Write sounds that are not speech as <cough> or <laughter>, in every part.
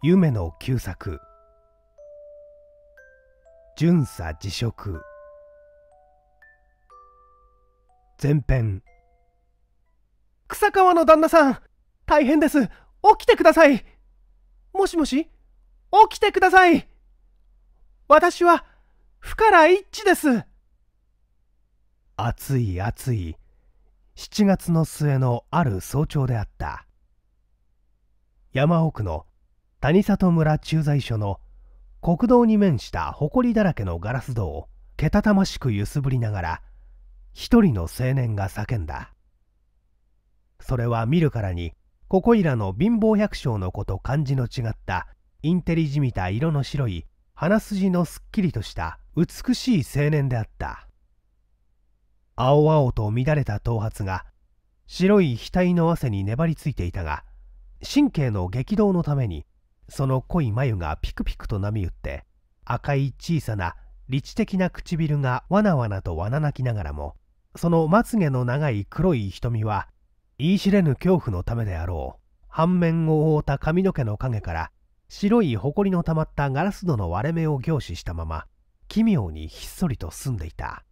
夢の旧作巡査辞職前編草川の旦那さん大変です起きてくださいもしもし起きてください私は深良一致です暑い暑い7月の末のある早朝であった山奥の谷里村駐在所の国道に面した埃だらけのガラス戸をけたたましく揺すぶりながら一人の青年が叫んだそれは見るからにここいらの貧乏百姓の子と漢字の違ったインテリじみた色の白い鼻筋のすっきりとした美しい青年であった青々と乱れた頭髪が白い額の汗に粘りついていたが神経の激動のためにその濃い眉がピクピクと波打って赤い小さな理知的な唇がわなわなとわな泣きながらもそのまつげの長い黒い瞳は言い知れぬ恐怖のためであろう半面を覆った髪の毛の影から白い埃のたまったガラス戸の割れ目を凝視したまま奇妙にひっそりと澄んでいた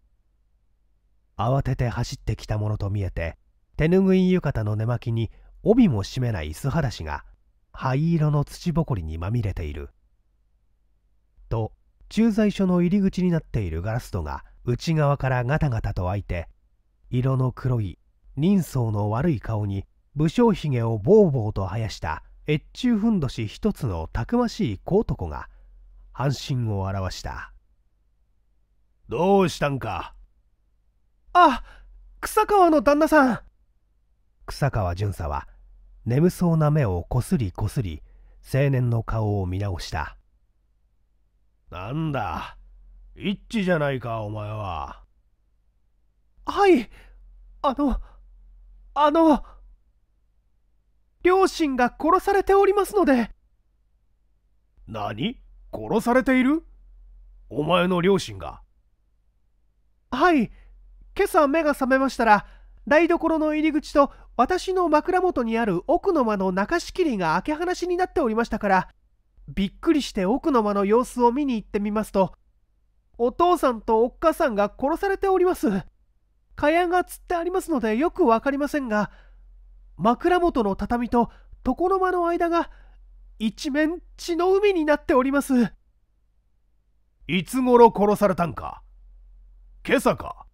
慌てて走ってきたものと見えて手ぬぐい浴衣の寝巻きに帯も締めない素裸足が灰色の土ぼこりにまみれている。と、駐在所の入り口になっているガラス戸が内側からガタガタと開いて、色の黒い、人相の悪い顔に武将髭をぼうぼうと生やした越中ふんどし一つのたくましい小男が半身を表したどうしたんかあ草川の旦那さん草川巡査は眠そうな目をこすりこすり青年の顔を見直したなんだ一致じゃないかお前ははいあのあの両親が殺されておりますので何殺されているお前の両親がはい今朝目が覚めましたら台所の入り口と私の枕元にある奥の間の中仕切りが開け放しになっておりましたからびっくりして奥の間の様子を見に行ってみますとお父さんとおっかさんが殺されております蚊帳がつってありますのでよく分かりませんが枕元の畳と床の間の間が一面血の海になっておりますいつ頃殺されたんか今朝か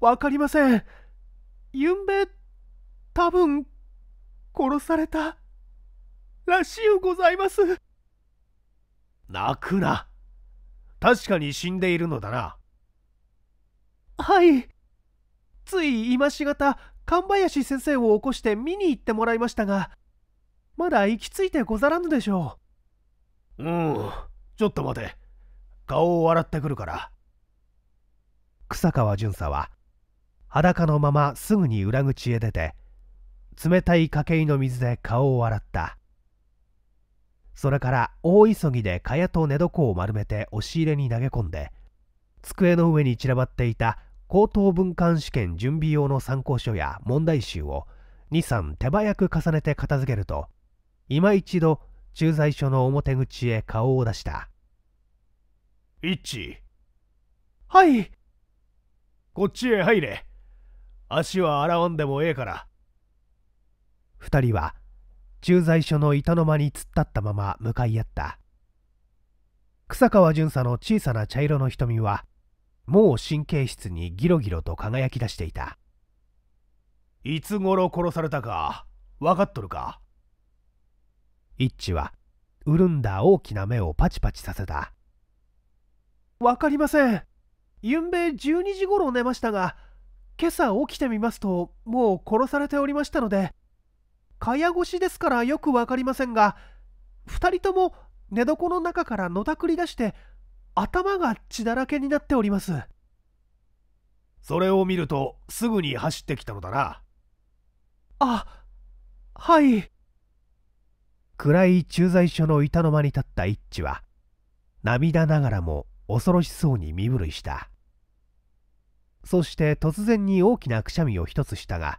わかりません。ゆんべ、多分、殺された、らしゅうございます。泣くな。確かに死んでいるのだな。はい。つい今しがた、神林先生を起こして見に行ってもらいましたが、まだ行き着いてござらぬでしょう。うん、ちょっと待て。顔を洗ってくるから。草川巡査は裸のまますぐに裏口へ出て冷たい家計の水で顔を洗ったそれから大急ぎで蚊帳と寝床を丸めて押し入れに投げ込んで机の上に散らばっていた高等文官試験準備用の参考書や問題集を23手早く重ねて片付けると今一度駐在所の表口へ顔を出したチ」「はいこっちへ入れ足は洗わんでもええから2人は駐在所の板の間に突っ立ったまま向かい合った草川巡査の小さな茶色の瞳はもう神経質にギロギロと輝き出していたいつ頃殺されたか分かっとるかイッチは潤んだ大きな目をパチパチさせた分かりませんゆんべ12時頃寝ましたが今朝起きてみますともう殺されておりましたので蚊帳越しですからよく分かりませんが2人とも寝床の中からのたくり出して頭が血だらけになっておりますそれを見るとすぐに走ってきたのだなあはい暗い駐在所の板の間に立った一致は涙ながらも恐ろしそうに身震いしたそして突然に大きなくしゃみを一つしたが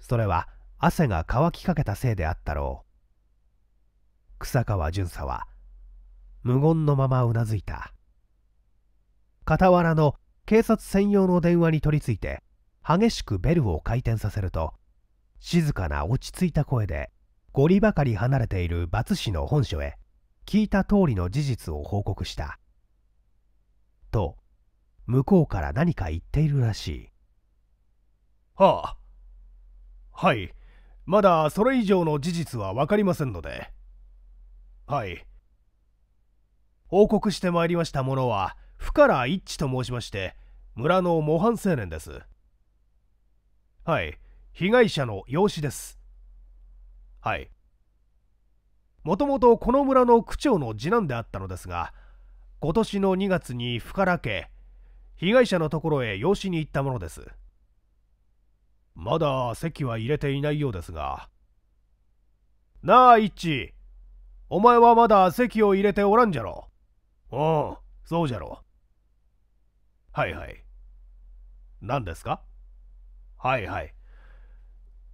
それは汗が乾きかけたせいであったろう草川巡査は無言のままうなずいた傍らの警察専用の電話に取り付いて激しくベルを回転させると静かな落ち着いた声でゴリばかり離れているバ市の本所へ聞いた通りの事実を報告したと向こうから何か言っているらしいはあはいまだそれ以上の事実は分かりませんのではい報告してまいりました者は深良一致と申しまして村の模範青年ですはい被害者の養子ですはいもともとこの村の区長の次男であったのですが今年の2月に深良家被害者のところへ養子に行ったものですまだ席は入れていないようですがなあ一致お前はまだ席を入れておらんじゃろうんそうじゃろはいはい何ですかはいはい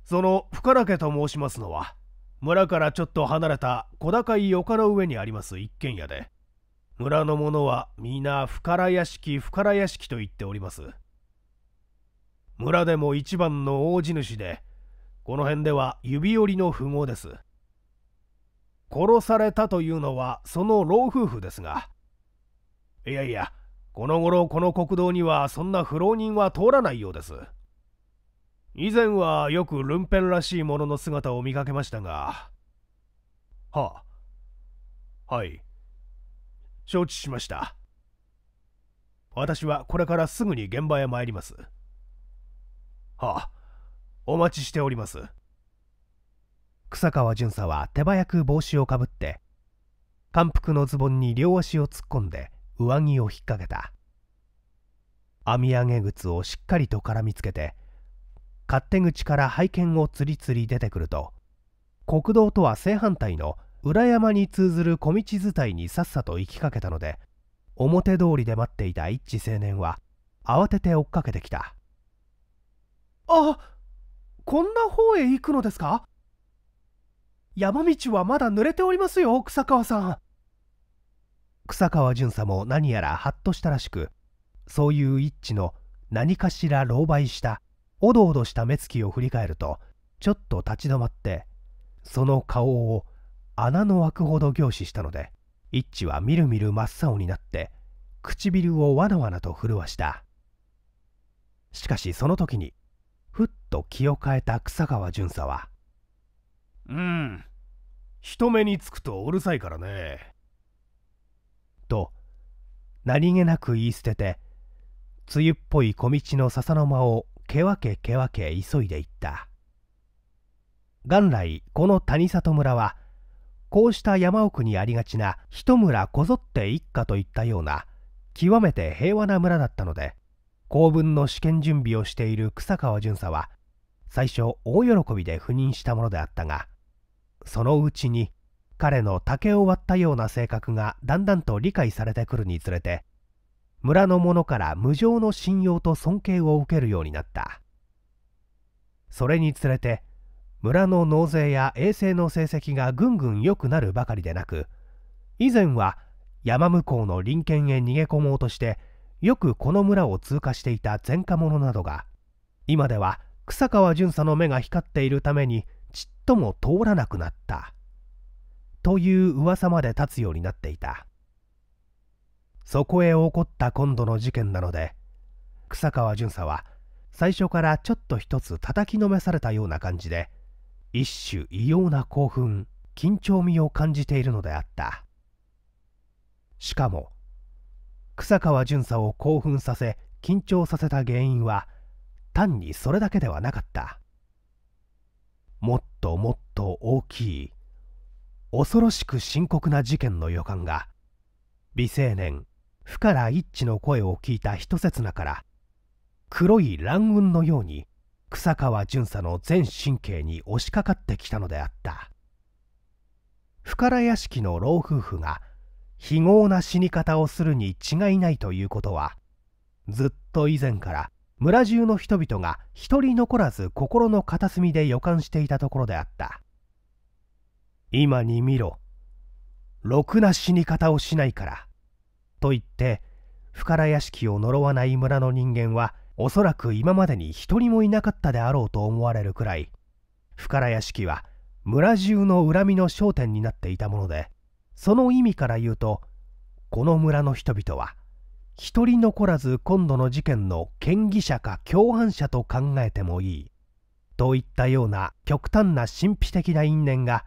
その深田家と申しますのは村からちょっと離れた小高い丘の上にあります一軒家で村の者は皆深良屋敷深良屋敷と言っております村でも一番の大地主でこの辺では指折りの富豪です殺されたというのはその老夫婦ですがいやいやこの頃この国道にはそんな不老人は通らないようです以前はよくルンペンらしいものの姿を見かけましたがははい承知しました。私はこれからすぐに現場へ参ります。はあ、お待ちしております。草川巡査は手早く帽子をかぶって、感服のズボンに両足を突っ込んで上着を引っ掛けた。編み上げ靴をしっかりと絡みつけて、勝手口から拝見をつりつり出てくると、国道とは正反対の裏山に通ずる小道伝いにさっさと行きかけたので表通りで待っていた一致青年は慌てて追っかけてきたあこんな方へ行くのですか山道はまだ濡れておりますよ草川さん草川巡査も何やらハッとしたらしくそういう一致の何かしら狼狽したおどおどした目つきを振り返るとちょっと立ち止まってその顔を穴の開くほど凝視したのでイッチはみるみる真っ青になって唇をわなわなと震わしたしかしその時にふっと気を変えた草川巡査は「うん人目につくとうるさいからね」と何気なく言い捨てて梅雨っぽい小道の笹の間をけわけけわけ急いでいった元来この谷里村はこうした山奥にありがちな一村こぞって一家といったような極めて平和な村だったので公文の試験準備をしている草川巡査は最初大喜びで赴任したものであったがそのうちに彼の竹を割ったような性格がだんだんと理解されてくるにつれて村の者から無情の信用と尊敬を受けるようになったそれにつれて村の納税や衛生の成績がぐんぐん良くなるばかりでなく以前は山向こうの林県へ逃げ込もうとしてよくこの村を通過していた前科者などが今では草川巡査の目が光っているためにちっとも通らなくなったという噂まで立つようになっていたそこへ起こった今度の事件なので草川巡査は最初からちょっと一つ叩きのめされたような感じで一種異様な興奮緊張味を感じているのであったしかも草川巡査を興奮させ緊張させた原因は単にそれだけではなかったもっともっと大きい恐ろしく深刻な事件の予感が美青年深良一致の声を聞いた一刹那から黒い乱雲のように草川巡査の全神経に押しかかってきたのであった深良屋敷の老夫婦が非業な死に方をするに違いないということはずっと以前から村中の人々が一人残らず心の片隅で予感していたところであった今に見ろろくな死に方をしないからと言って深良屋敷を呪わない村の人間はおそらく今までに一人もいなかったであろうと思われるくらい深谷屋敷は村中の恨みの焦点になっていたものでその意味から言うとこの村の人々は一人残らず今度の事件の嫌疑者か共犯者と考えてもいいといったような極端な神秘的な因縁が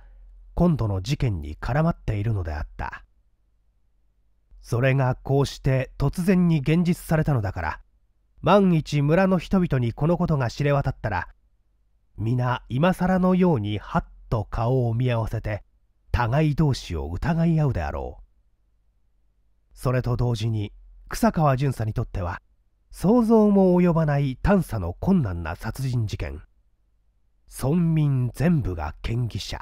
今度の事件に絡まっているのであったそれがこうして突然に現実されたのだから万一村の人々にこのことが知れ渡ったら皆今更のようにはっと顔を見合わせて互い同士を疑い合うであろうそれと同時に草川巡査にとっては想像も及ばない探査の困難な殺人事件村民全部が嫌疑者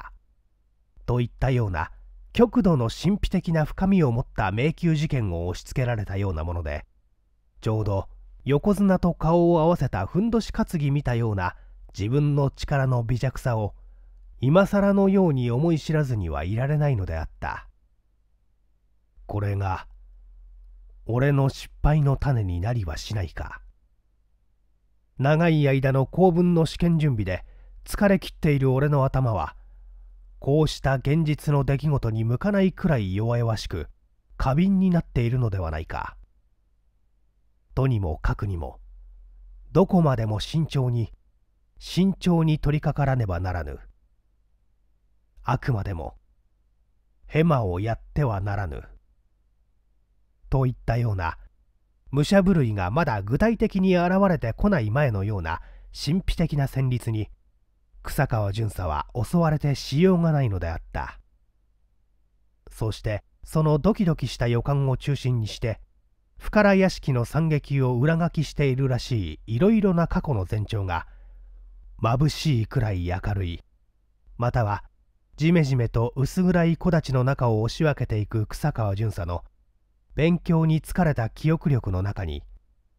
といったような極度の神秘的な深みを持った迷宮事件を押し付けられたようなものでちょうど横綱と顔を合わせたふんどし担ぎ見たような自分の力の微弱さを今更のように思い知らずにはいられないのであったこれが俺の失敗の種になりはしないか長い間の公文の試験準備で疲れきっている俺の頭はこうした現実の出来事に向かないくらい弱々しく過敏になっているのではないかとにもかくにもどこまでも慎重に慎重に取りかからねばならぬあくまでもヘマをやってはならぬといったような武者震いがまだ具体的に現れてこない前のような神秘的な旋律に草川巡査は襲われてしようがないのであったそしてそのドキドキした予感を中心にして深良屋敷の惨劇を裏書きしているらしいいろいろな過去の前兆が眩しいくらい明るいまたはじめじめと薄暗い木立の中を押し分けていく草川巡査の勉強に疲れた記憶力の中に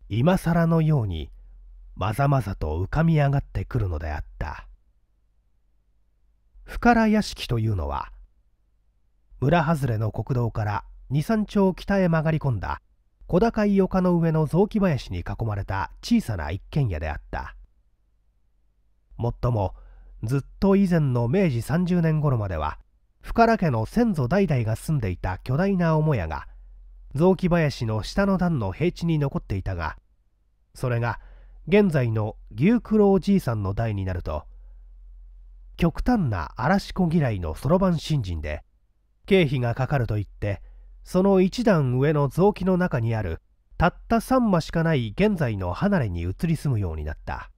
今更のようにまざまざと浮かび上がってくるのであった深良屋敷というのは村外れの国道から二三丁北へ曲がり込んだ小高い丘の上の雑木林に囲まれた小さな一軒家であったもっともずっと以前の明治30年頃までは深良家の先祖代々が住んでいた巨大な母屋が雑木林の下の段の平地に残っていたがそれが現在の牛九郎じいさんの代になると極端な嵐子嫌いのそろばん新人で経費がかかると言ってその一段上の臓器の中にあるたった3羽しかない現在の離れに移り住むようになった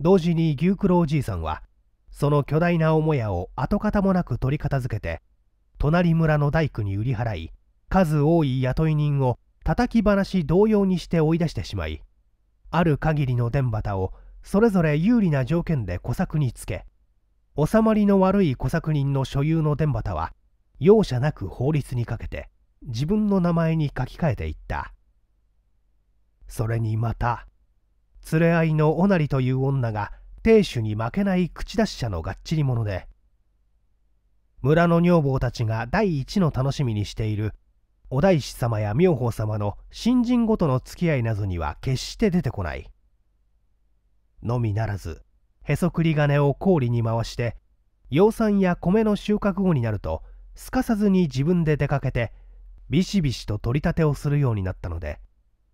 同時に牛九郎おじいさんはその巨大な母屋を跡形もなく取り片付けて隣村の大工に売り払い数多い雇い人を叩き話同様にして追い出してしまいある限りの伝畑をそれぞれ有利な条件で小作につけ収まりの悪い小作人の所有の伝畑は容赦なく法律にかけて自分の名前に書き換えていったそれにまた連れ合いのおなりという女が亭主に負けない口出し者のがっちり者で村の女房たちが第一の楽しみにしているお大師様や妙法様の新人ごとの付き合いなどには決して出てこないのみならずへそくり金を氷に回して養蚕や米の収穫後になるとすかさずに自分で出かけてビシビシと取り立てをするようになったので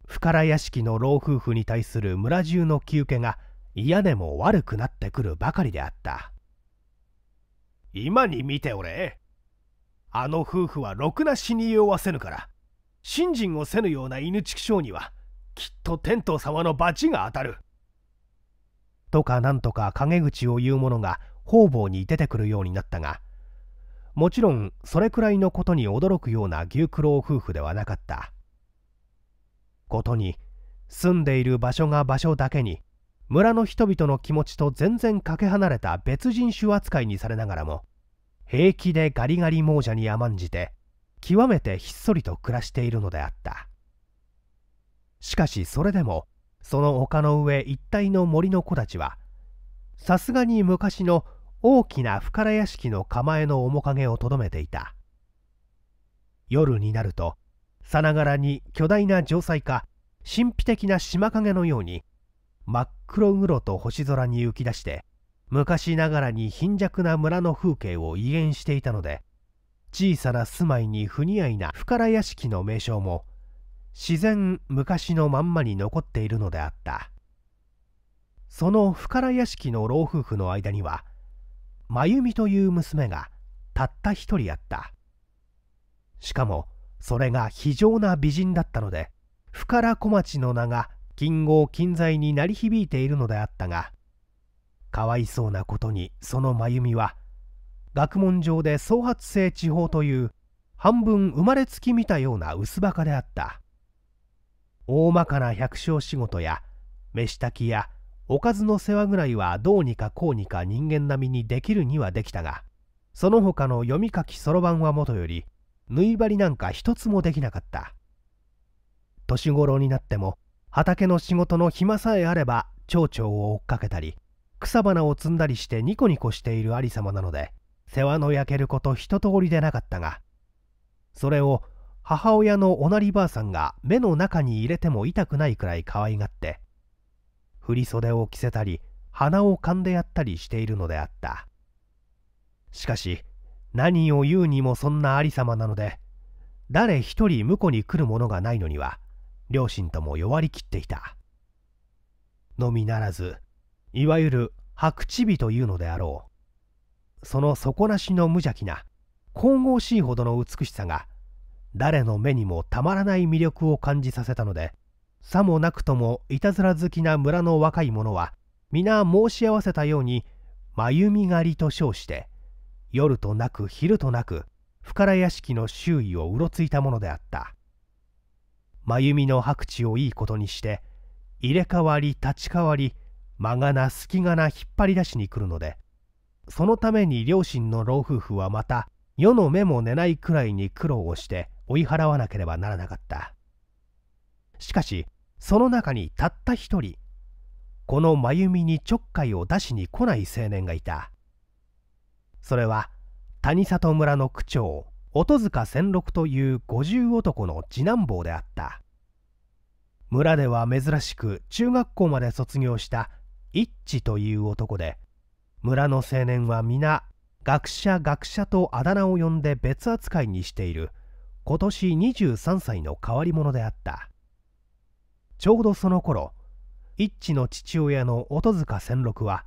深良屋敷の老夫婦に対する村中の気受けが嫌でも悪くなってくるばかりであった今に見ておれあの夫婦はろくな死にようはせぬから信心をせぬような犬畜生にはきっと天道様の罰が当たる。とかなんとか陰口を言う者が方々に出てくるようになったがもちろんそれくらいのことに驚くような牛九郎夫婦ではなかったことに住んでいる場所が場所だけに村の人々の気持ちと全然かけ離れた別人種扱いにされながらも平気でガリガリ亡者に甘んじて極めてひっそりと暮らしているのであったしかしそれでもその丘の上一帯の森の子たちはさすがに昔の大きな深谷屋敷の構えの面影をとどめていた夜になるとさながらに巨大な城塞か神秘的な島影のように真っ黒黒と星空に浮き出して昔ながらに貧弱な村の風景を威厳していたので小さな住まいに不似合いな深谷屋敷の名称も自然昔のまんまに残っているのであったその深谷屋敷の老夫婦の間には真由美という娘がたった一人あったしかもそれが非常な美人だったので深良小町の名が金剛金在に鳴り響いているのであったがかわいそうなことにその真由美は学問上で創発性地方という半分生まれつき見たような薄バカであった大まかな百姓仕事や飯炊きやおかずの世話ぐらいはどうにかこうにか人間並みにできるにはできたがその他の読み書きそろばんはもとより縫い針なんか一つもできなかった年頃になっても畑の仕事の暇さえあれば町長を追っかけたり草花を摘んだりしてニコニコしている有様なので世話の焼けること一通りでなかったがそれを母親のおなりばあさんが目の中に入れても痛くないくらい可愛がって振袖を着せたり鼻をかんでやったりしているのであったしかし何を言うにもそんなありさまなので誰一人婿に来るものがないのには両親とも弱りきっていたのみならずいわゆる白チビというのであろうその底なしの無邪気な神々しいほどの美しさが誰の目にもたまらない魅力を感じさせたのでさもなくともいたずら好きな村の若い者は皆申し合わせたように眉弓狩りと称して夜となく昼となく深谷屋敷の周囲をうろついたものであった眉弓の白地をいいことにして入れ替わり立ち替わり間がな隙がな引っ張り出しに来るのでそのために両親の老夫婦はまた世の目も寝ないくらいに苦労をして追い払わなければならなかったしかしその中にたった一人この真由美にちょっかいを出しに来ない青年がいたそれは谷里村の区長音塚千六という50男の次男坊であった村では珍しく中学校まで卒業した一致という男で村の青年は皆学者学者とあだ名を呼んで別扱いにしている今年23歳の変わり者であったちょうどその頃一致の父親の音塚千六は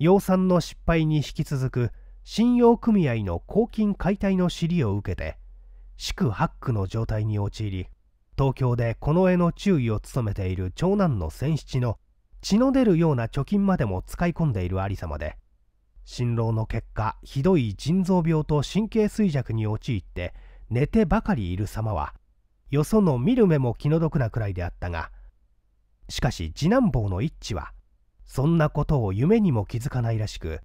養蚕の失敗に引き続く信用組合の公金解体の尻を受けて四苦八苦の状態に陥り東京でこの絵の注意を務めている長男の千七の血の出るような貯金までも使い込んでいる有様で辛労の結果ひどい腎臓病と神経衰弱に陥って寝てばかりいる様はよその見る目も気の毒なくらいであったがしかし次男坊の一致はそんなことを夢にも気づかないらしく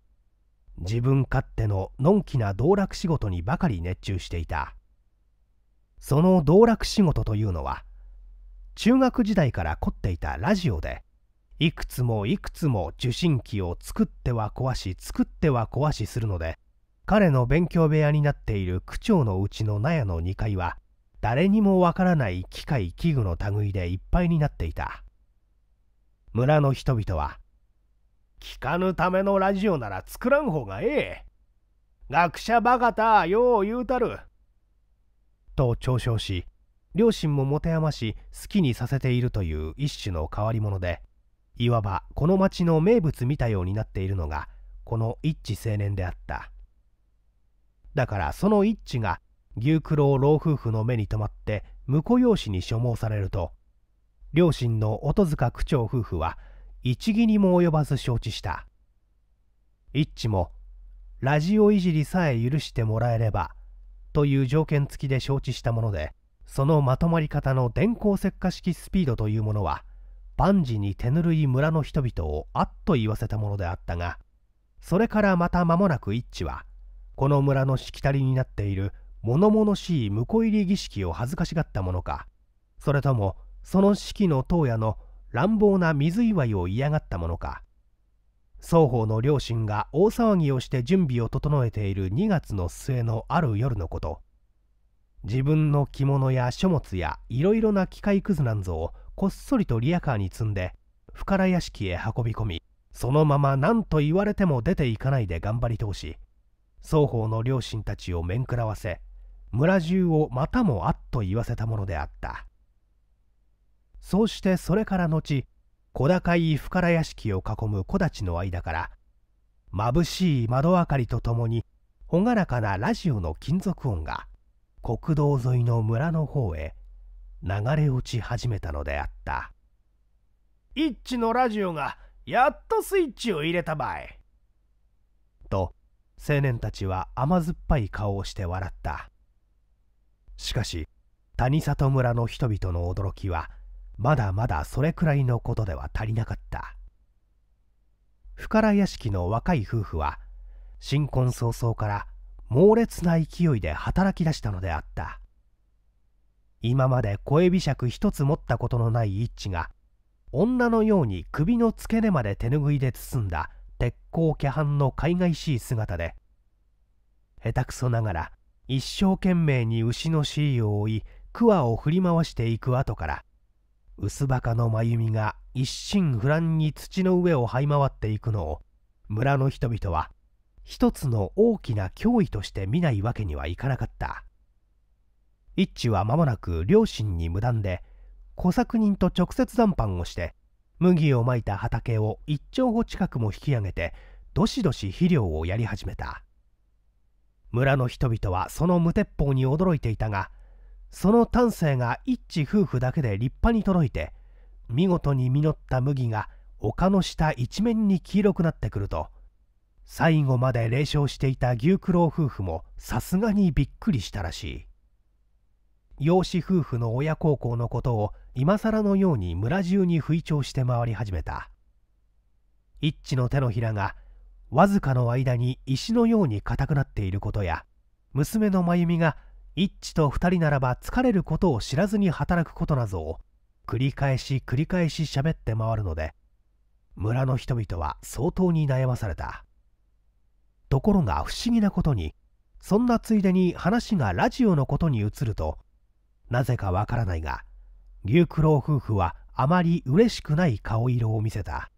自分勝手ののんきな道楽仕事にばかり熱中していたその道楽仕事というのは中学時代から凝っていたラジオでいくつもいくつも受信機を作っては壊し作っては壊しするので彼の勉強部屋になっている区長のうちの納屋の2階は誰にもわからない機械器具の類でいっぱいになっていた村の人々は「聞かぬためのラジオなら作らん方がええ」「学者バカたよう言うたる」と嘲笑し両親も持て余し好きにさせているという一種の変わり者でいわばこの町の名物見たようになっているのがこの一致青年であっただからその一致が牛九郎老夫婦の目に留まって婿養子に所望されると両親の音塚区長夫婦は一義にも及ばず承知した一致もラジオいじりさえ許してもらえればという条件付きで承知したものでそのまとまり方の電光石火式スピードというものは万事に手ぬるい村の人々をあっと言わせたものであったがそれからまた間もなく一致はこの村のしきたりになっている物々しい婿入り儀式を恥ずかしがったものかそれともその式の当夜の乱暴な水祝いを嫌がったものか双方の両親が大騒ぎをして準備を整えている2月の末のある夜のこと自分の着物や書物やいろいろな機械くずなんぞをこっそりとリアカーに積んで深良屋敷へ運び込みそのまま何と言われても出ていかないで頑張り通し双方の両親たちを面食らわせ村中をまたもあっと言わせたものであったそうしてそれから後小高い深ら屋敷を囲む木立の間から眩しい窓明かりとともに朗らかなラジオの金属音が国道沿いの村の方へ流れ落ち始めたのであった一致のラジオがやっとスイッチを入れたばいと青年たちは甘酸っぱい顔をして笑ったしかし谷里村の人々の驚きはまだまだそれくらいのことでは足りなかった深良屋敷の若い夫婦は新婚早々から猛烈な勢いで働き出したのであった今まで小指尺一つ持ったことのない一致が女のように首の付け根まで手拭いで包んだ鉄鋼気飯の海外しい姿で下手くそながら一生懸命に牛の尻を追い桑を振り回していく後から薄バの真由美が一心不乱に土の上を這い回っていくのを村の人々は一つの大きな脅威として見ないわけにはいかなかった一致は間もなく両親に無断で小作人と直接談判をして麦をまいた畑を一丁歩近くも引き上げてどしどし肥料をやり始めた村の人々はその無鉄砲に驚いていたがその丹精が一致夫婦だけで立派に届いて見事に実った麦が丘の下一面に黄色くなってくると最後まで冷笑していた牛九郎夫婦もさすがにびっくりしたらしい養子夫婦の親孝行のことを今更のように村中に吹聴して回り始めた一致の手のひらがわずかの間に石のように硬くなっていることや娘の真由美が一致と2人ならば疲れることを知らずに働くことなどを繰り返し繰り返し喋って回るので村の人々は相当に悩まされたところが不思議なことにそんなついでに話がラジオのことに移るとなぜかわからないが牛九郎夫婦はあまり嬉しくない顔色を見せた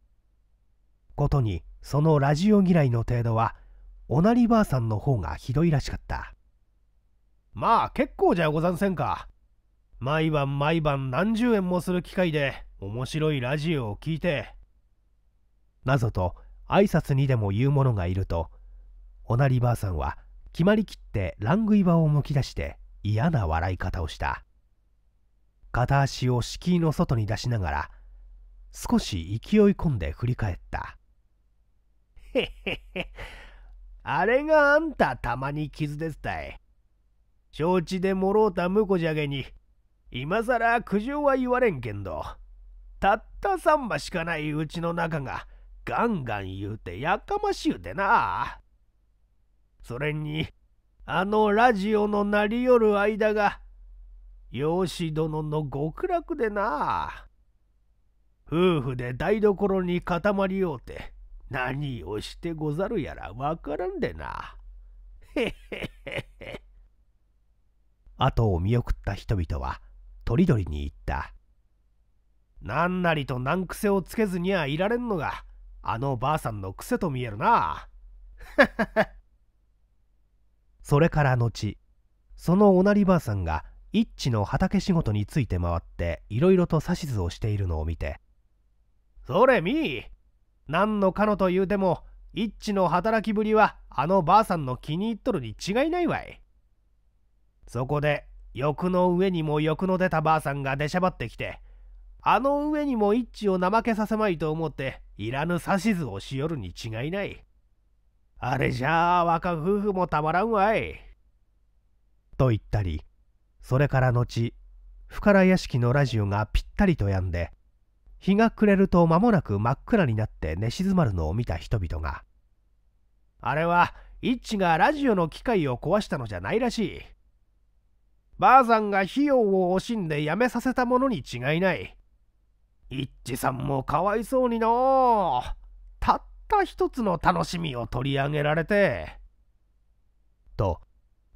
ことにそのラジオ嫌いの程度はおなりばあさんの方がひどいらしかったまあ結構じゃござんせんか。毎晩毎晩何十円もする機会で面白いラジオを聞いて。なぞと挨拶にでも言う者がいると、おなりばあさんは決まりきってラングイバをむき出して嫌な笑い方をした。片足を敷居の外に出しながら、少し勢い込んで振り返った。へへへ、あれがあんたたまに傷ですたい。承知でもろうた婿じゃげに、今さら苦情は言われんけんど、たった三羽しかないうちの中が、ガンガン言うてやかましゅうてな。それに、あのラジオの鳴りよる間が、養子殿の極楽でな。夫婦で台所に固まりようて、何をしてござるやらわからんでな。へへへへ。後を見送った人々はどりに言った何なりと難癖をつけずにはいられんのがあのばあさんの癖と見えるな <laughs> それから後そのおなりばあさんが一致の畑仕事について回っていろいろと指図をしているのを見て「それみー何のかのというても一致の働きぶりはあのばあさんの気に入っとるに違いないわい」そこで欲の上にも欲の出たばあさんが出しゃばってきてあの上にも一致を怠けさせまいと思っていらぬ指図をしよるに違いないあれじゃあ若夫婦もたまらんわいと言ったりそれから後深良屋敷のラジオがぴったりと止んで日が暮れると間もなく真っ暗になって寝静まるのを見た人々があれは一致がラジオの機械を壊したのじゃないらしいばあさんが費用を惜しんで辞めさせたものに違いない。イッチさんもかわいそうにのたった一つの楽しみを取り上げられて。と、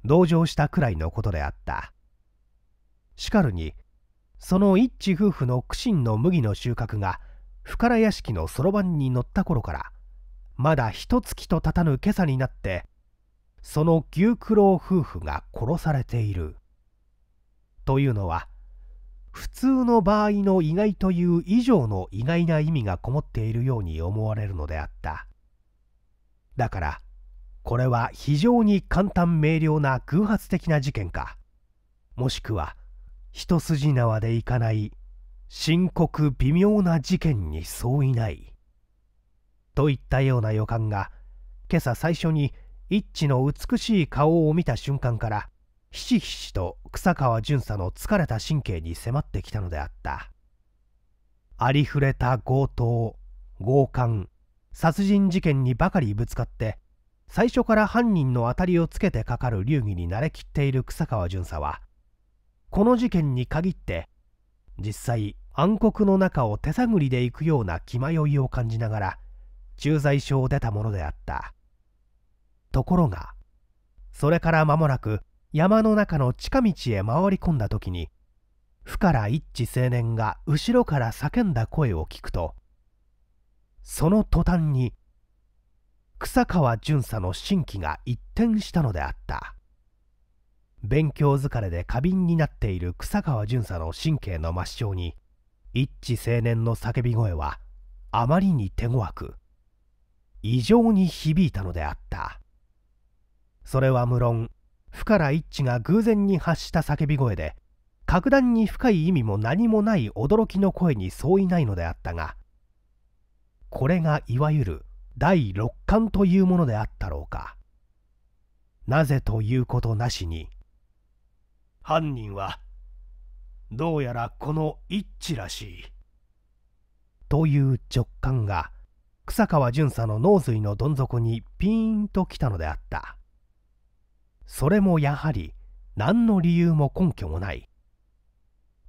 同情したくらいのことであった。しかるに、そのイッチ夫婦の苦心の麦の収穫が、深谷屋敷のそろばんに乗った頃から、まだ一月と経たぬ今朝になって、その牛九郎夫婦が殺されている。というのは普通の場合の意外という以上の意外な意味がこもっているように思われるのであっただからこれは非常に簡単明瞭な偶発的な事件かもしくは一筋縄でいかない深刻微妙な事件に相違ないといったような予感が今朝最初に一致の美しい顔を見た瞬間からひしひしと草川巡査の疲れた神経に迫ってきたのであったありふれた強盗強姦殺人事件にばかりぶつかって最初から犯人の当たりをつけてかかる流儀に慣れきっている草川巡査はこの事件に限って実際暗黒の中を手探りで行くような気迷いを感じながら駐在所を出たものであったところがそれから間もなく山の中の近道へ回り込んだ時に府から一致青年が後ろから叫んだ声を聞くとその途端に草川巡査の心機が一転したのであった勉強疲れで過敏になっている草川巡査の神経の抹消に一致青年の叫び声はあまりに手強く異常に響いたのであったそれは無論から一致が偶然に発した叫び声で格段に深い意味も何もない驚きの声に相違ないのであったがこれがいわゆる第六感というものであったろうかなぜということなしに犯人はどうやらこの一致らしいという直感が草川巡査の脳髄のどん底にピーンときたのであったそれもやはり何の理由も根拠もない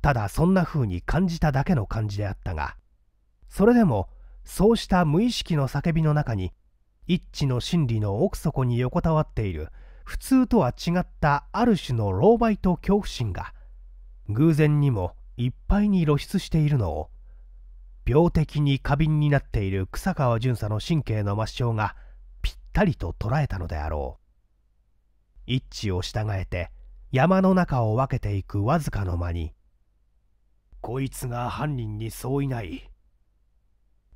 ただそんな風に感じただけの感じであったがそれでもそうした無意識の叫びの中に一致の真理の奥底に横たわっている普通とは違ったある種の狼狽と恐怖心が偶然にもいっぱいに露出しているのを病的に過敏になっている草川巡査の神経の抹消がぴったりと捉えたのであろう。一致を従えて山の中を分けていくわずかの間に「こいつが犯人に相違ない」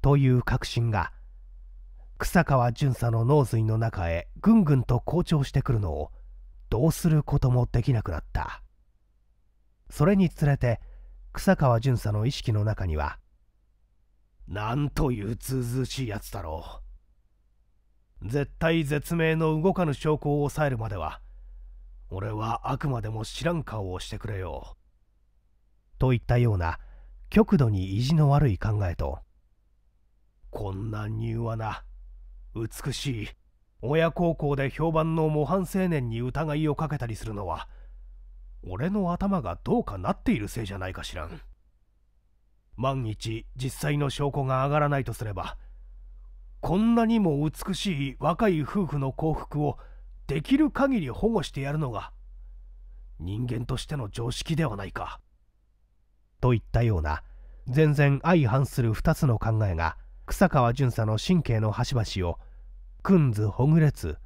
という確信が草川巡査の脳髄の中へぐんぐんと膨張してくるのをどうすることもできなくなったそれにつれて草川巡査の意識の中には「なんというずうずうしいやつだろう」絶体絶命の動かぬ証拠を抑えるまでは俺はあくまでも知らん顔をしてくれよといったような極度に意地の悪い考えとこんな柔和な美しい親孝行で評判の模範青年に疑いをかけたりするのは俺の頭がどうかなっているせいじゃないかしらん万一実際の証拠が上がらないとすればこんなにも美しい若い夫婦の幸福をできる限り保護してやるのが人間としての常識ではないか。といったような全然相反する2つの考えが草川巡査の神経の端々をくんずほぐれつ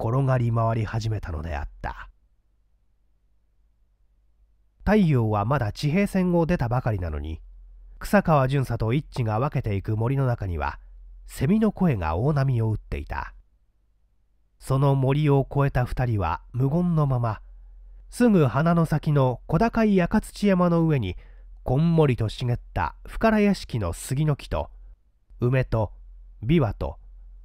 転がり回り始めたのであった太陽はまだ地平線を出たばかりなのに草川巡査と一致が分けていく森の中にはセミの声が大波を打っていたその森を越えた2人は無言のまますぐ鼻の先の小高い赤土山の上にこんもりと茂った深良屋敷の杉の木と梅と琵琶と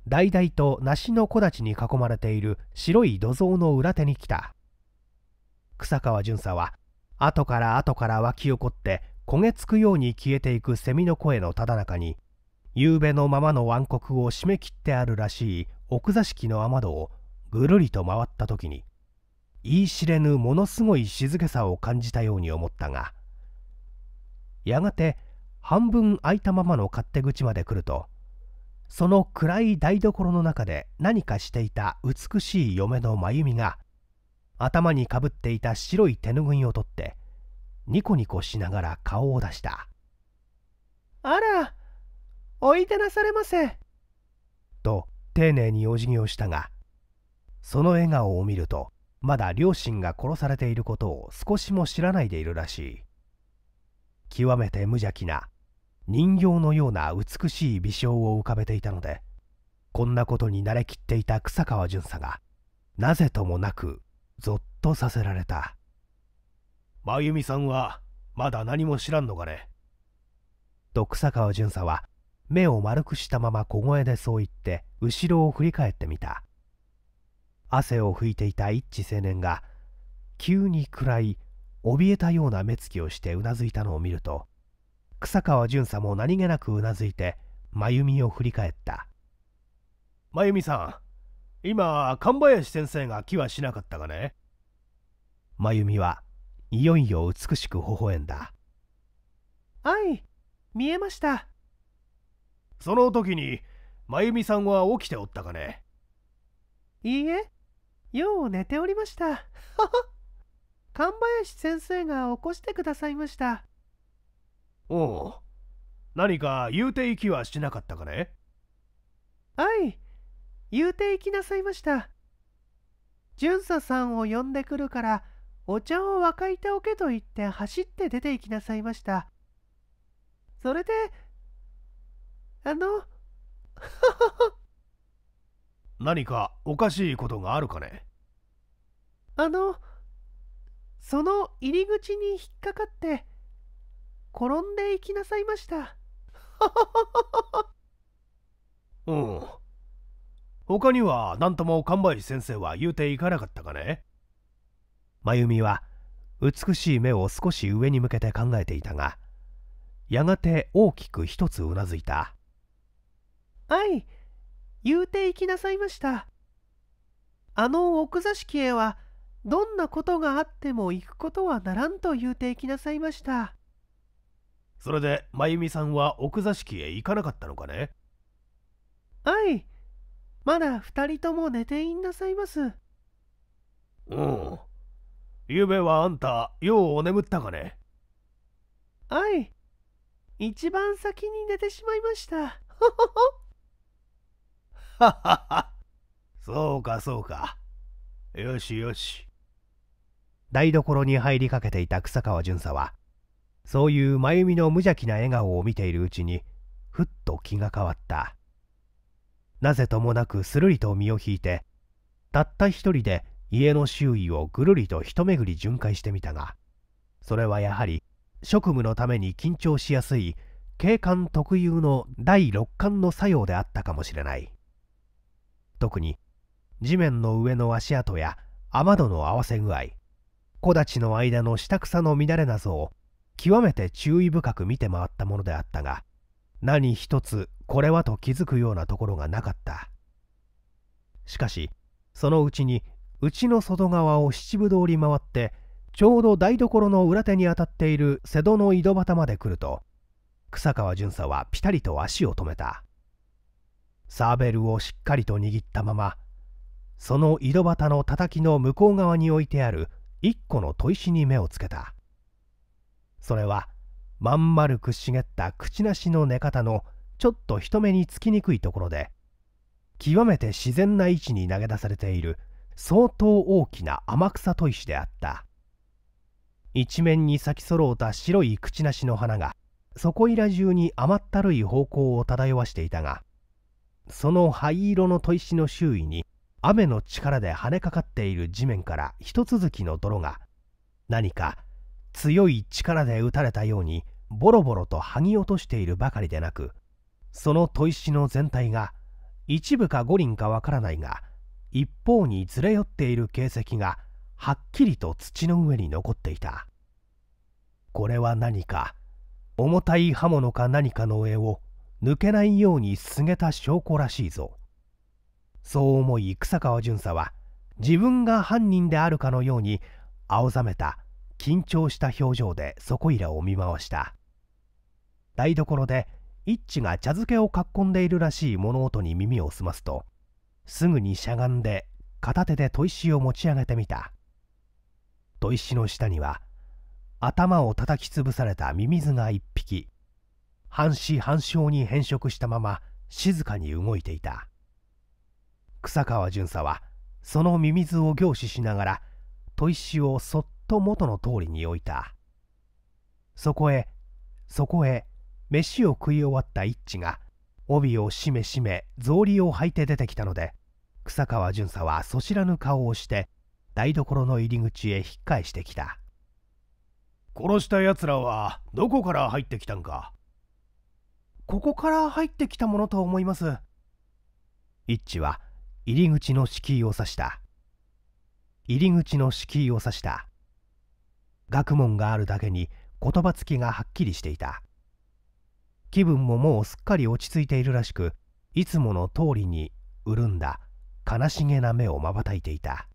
橙と梨の木立に囲まれている白い土蔵の裏手に来た草川巡査は後から後から湧き起こって焦げつくように消えていく蝉の声のただ中に夕べのままの湾曲を締め切ってあるらしい奥座敷の雨戸をぐるりと回った時に言い知れぬものすごい静けさを感じたように思ったがやがて半分開いたままの勝手口まで来るとその暗い台所の中で何かしていた美しい嫁の真由美が頭にかぶっていた白い手ぬぐいを取ってニコニコしながら顔を出した「あらおいでなされませ」と丁寧にお辞儀をしたがその笑顔を見るとまだ両親が殺されていることを少しも知らないでいるらしい極めて無邪気な人形のような美しい微笑を浮かべていたのでこんなことに慣れきっていた草川巡査がなぜともなくぞっとさせられた真由美さんはまだ何も知らんのかねと草川巡査は目を丸くしたまま小声でそう言って後ろを振り返ってみた汗を拭いていた一致青年が急に暗い怯えたような目つきをしてうなずいたのを見ると草川巡査も何気なくうなずいて真由美を振り返った真由美さん今神林先生が気はしなかったがね真由美はいよいよ美しく微笑んだはい見えましたその時に真由美さんは起きておったかねいいえよう寝ておりました <laughs> 神林先生が起こしてくださいましたおう何か言うていきはしなかったかねはい言うていきなさいました巡査さんを呼んでくるからお茶を沸かいておけと言って走って出て行きなさいましたそれであの <laughs> 何かおかしいことがあるかねあのその入り口に引っかかって転んでいきなさいました <laughs> うん他には何とも神林先生は言うていかなかったかね真由美は美しい目を少し上に向けて考えていたがやがて大きく一つうなずいたはい言うて行きなさいましたあの奥座敷へはどんなことがあっても行くことはならんと言うて行きなさいましたそれで真由美さんは奥座敷へ行かなかったのかねはいまだ2人とも寝ていんなさいますうんゆうべはあんたようお眠ったかねはい一番先に寝てしまいましたほほほ <laughs> そうかそうか。よしよし。台所に入りかけていた草川巡査は、そういう真由美の無邪気な笑顔を見ているうちに、ふっと気が変わった。なぜともなくするりと身を引いて、たった一人で家の周囲をぐるりと一巡り巡回してみたが、それはやはり職務のために緊張しやすい警官特有の第六感の作用であったかもしれない。特に地面の上の足跡や雨戸の合わせ具合木立の間の下草の乱れなぞを極めて注意深く見て回ったものであったが何一つこれはと気づくようなところがなかったしかしそのうちにうちの外側を七分通り回ってちょうど台所の裏手に当たっている瀬戸の井戸端まで来ると草川巡査はピタリと足を止めたサーベルをしっかりと握ったままその井戸端のたたきの向こう側に置いてある一個の砥石に目をつけたそれはまん丸く茂った口なしの寝方のちょっと人目につきにくいところで極めて自然な位置に投げ出されている相当大きな天草砥石であった一面に咲き揃うた白い口なしの花がそこいら中に甘ったるい方向を漂わしていたがその灰色の砥石の周囲に雨の力で跳ねかかっている地面から一続きの泥が何か強い力で打たれたようにボロボロと剥ぎ落としているばかりでなくその砥石の全体が一部か五輪かわからないが一方にずれ寄っている形跡がはっきりと土の上に残っていたこれは何か重たい刃物か何かの柄を抜けないようにすげた証拠らしいぞそう思い草川巡査は自分が犯人であるかのように青ざめた緊張した表情でそこいらを見回した台所で一致が茶漬けを囲んでいるらしい物音に耳を澄ますとすぐにしゃがんで片手で砥石を持ち上げてみた砥石の下には頭を叩き潰されたミミズが1匹半死半生に変色したまま静かに動いていた草川巡査はそのミミズを凝視しながら砥石をそっと元の通りに置いたそこへそこへ飯を食い終わった一致が帯をしめしめ草履を履いて出てきたので草川巡査はそ知らぬ顔をして台所の入り口へ引っ返してきた殺したやつらはどこから入ってきたんかここから入ってきたものと思いますイッチは入り口の敷居を指した入り口の敷居を指した学問があるだけに言葉つきがはっきりしていた気分ももうすっかり落ち着いているらしくいつもの通りに潤んだ悲しげな目をまばたいていた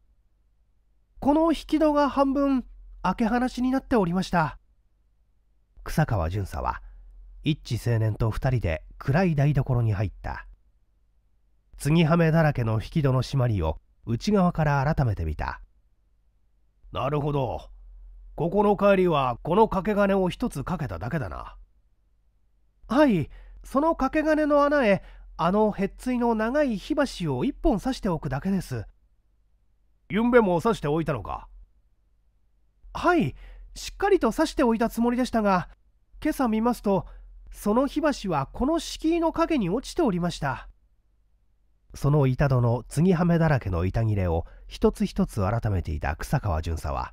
この引き戸が半分開け放しになっておりました草川巡査は一致青年と2人で暗い台所に入った継ぎはめだらけの引き戸の締まりを内側から改めて見たなるほどここの帰りはこの掛け金を一つかけただけだなはいその掛け金の穴へあのへっついの長い火箸を一本刺しておくだけですゆんべも刺しておいたのかはいしっかりと刺しておいたつもりでしたが今朝見ますとその火箸はこの敷居の陰に落ちておりましたその板戸の継ぎはめだらけの板切れを一つ一つ改めていた草川巡査は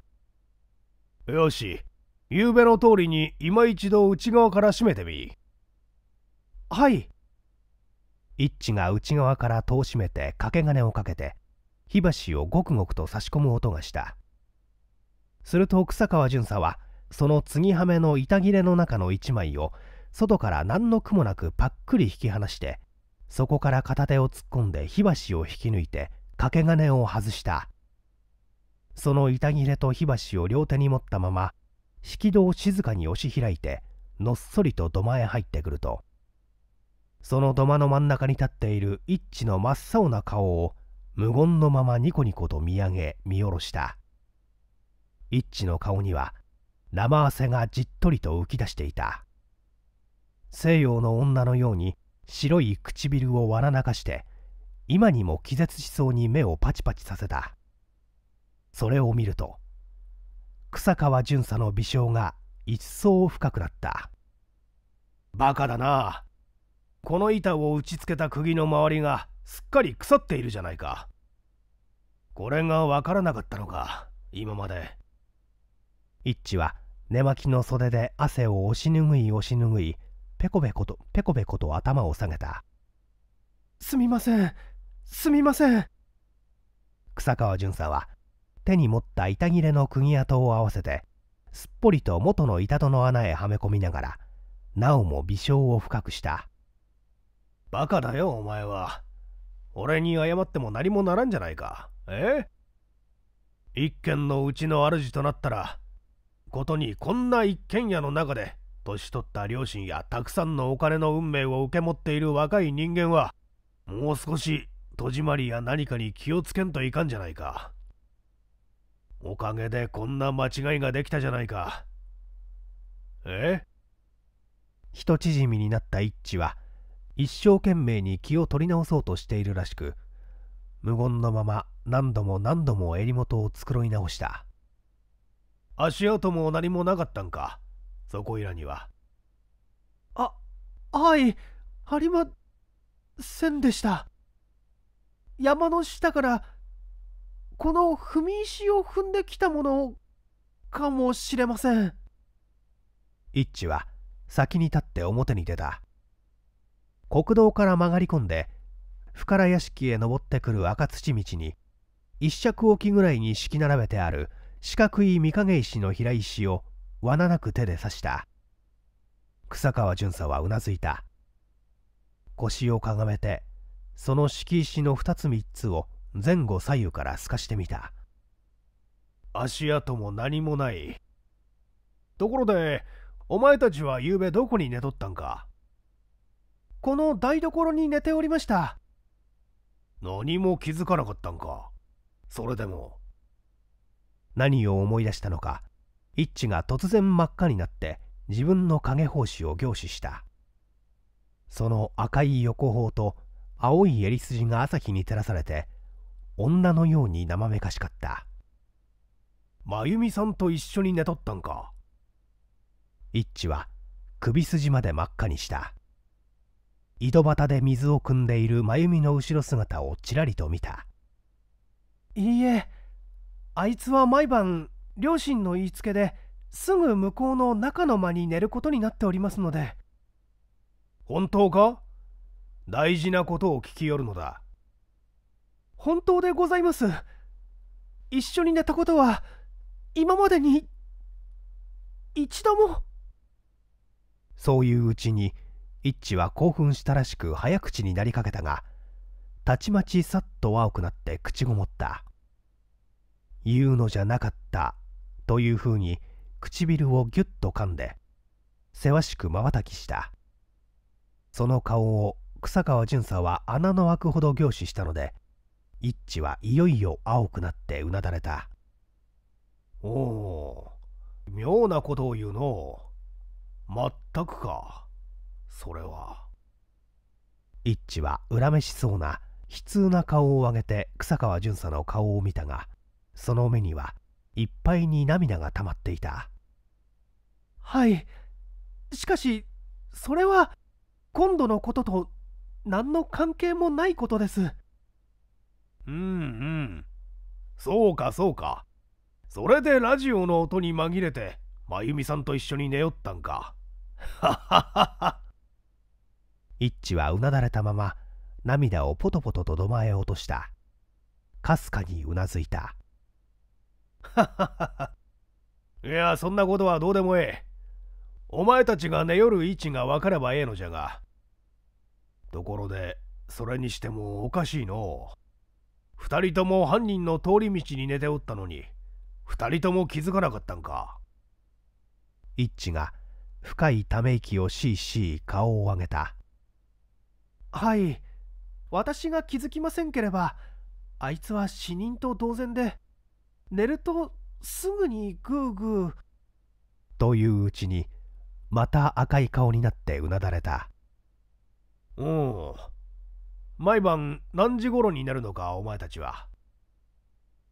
「よしゆうべの通りに今一度内側から閉めてみ」はい一致が内側から戸を閉めて掛け金をかけて火箸をごくごくと差し込む音がしたすると草川巡査はその継ぎはめの板切れの中の一枚を外から何の苦もなくぱっくり引き離してそこから片手を突っ込んで火箸を引き抜いて掛け金を外したその板切れと火箸を両手に持ったまま引き戸を静かに押し開いてのっそりと土間へ入ってくるとその土間の真ん中に立っている一致の真っ青な顔を無言のままニコニコと見上げ見下ろした一致の顔には生汗がじっとりと浮き出していた西洋の女のように白い唇をわらなかして今にも気絶しそうに目をパチパチさせたそれを見ると草川巡査の微笑が一層深くなったバカだなこの板を打ちつけた釘の周りがすっかり腐っているじゃないかこれがわからなかったのか今まで一致は寝巻きの袖で汗を押し拭い押し拭いペコペコと、ペコペコと頭を下げた。すみません、すみません。草川巡査は、手に持った板切れの釘跡を合わせて、すっぽりと元の板戸の穴へはめ込みながら、なおも微笑を深くした。バカだよ、お前は。俺に謝っても何もならんじゃないか。え一軒のうちの主となったら、ことにこんな一軒家の中で年取った両親やたくさんのお金の運命を受け持っている若い人間はもう少し戸締まりや何かに気をつけんといかんじゃないかおかげでこんな間違いができたじゃないかえ人縮みになった一致は一生懸命に気を取り直そうとしているらしく無言のまま何度も何度も襟元を繕い直した足跡も何もなかったんかそこいらには。あ、はい、ありませんでした。山の下から、この踏み石を踏んできたものかもしれません。一致は先に立って表に出た。国道から曲がり込んで、深良屋敷へ登ってくる赤土道に、一尺置きぐらいに敷き並べてある四角い御影石の平石を罠なく手で刺した草川巡査はうなずいた腰をかがめてその敷石の2つ3つを前後左右から透かしてみた足跡も何もないところでお前たちは昨べどこに寝とったんかこの台所に寝ておりました何も気づかなかったんかそれでも何を思い出したのかイッチが突然真っ赤になって自分の影奉仕を凝視したその赤い横頬と青い襟筋が朝日に照らされて女のように生めかしかった真由美さんと一緒に寝とったんかイッチは首筋まで真っ赤にした井戸端で水を汲んでいる真由美の後ろ姿をちらりと見たいいえあいつは毎晩両親の言いつけですぐ向こうの中の間に寝ることになっておりますので本当か大事なことを聞きよるのだ本当でございます一緒に寝たことは今までに一度もそういううちにイッチは興奮したらしく早口になりかけたがたちまちさっと青くなって口ごもった言うのじゃなかったというふうに唇をぎゅっと噛んでせわしくまばたきしたその顔を草川巡査は穴の開くほど凝視したので一致はいよいよ青くなってうなだれたおお妙なことを言うのまったくかそれは一致は恨めしそうな悲痛な顔を上げて草川巡査の顔を見たがその目にはいっぱいに涙が溜まっていたはいしかしそれは今度のことと何の関係もないことですうんうんそうかそうかそれでラジオの音に紛れて真由美さんと一緒に寝よったんかははははイッチはうなだれたまま涙をポトポトとどまえ落としたかすかにうなずいた <laughs> いやそんなことはどうでもええお前たちが寝よる位置が分かればええのじゃがところでそれにしてもおかしいの2人とも犯人の通り道に寝ておったのに2人とも気づかなかったんか一致が深いため息をしいしい顔を上げたはい私が気づきませんければあいつは死人と同然で寝るとすぐにグーグー。といううちに、また赤い顔になってうなだれた。おお。毎晩何時頃になるのか、お前たちは。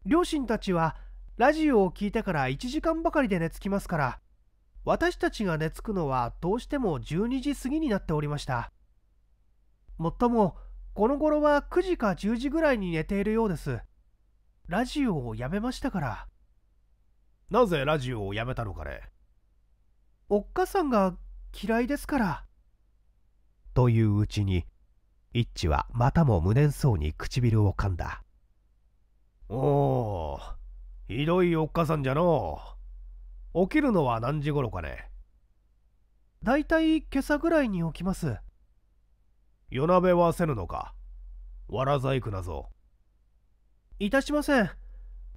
両親たちは、ラジオを聞いてから1時間ばかりで寝つきますから、私たちが寝つくのはどうしても12時過ぎになっておりました。もっとも、この頃は9時か10時ぐらいに寝ているようです。ラジオをやめましたからなぜラジオをやめたのかねおっかさんが嫌いですからといううちにイッチはまたも無念そうに唇を噛んだおおひどいおっかさんじゃの起きるのは何時頃かねだいたい今朝ぐらいに起きます夜なべはせぬのかわら細工なぞいたしません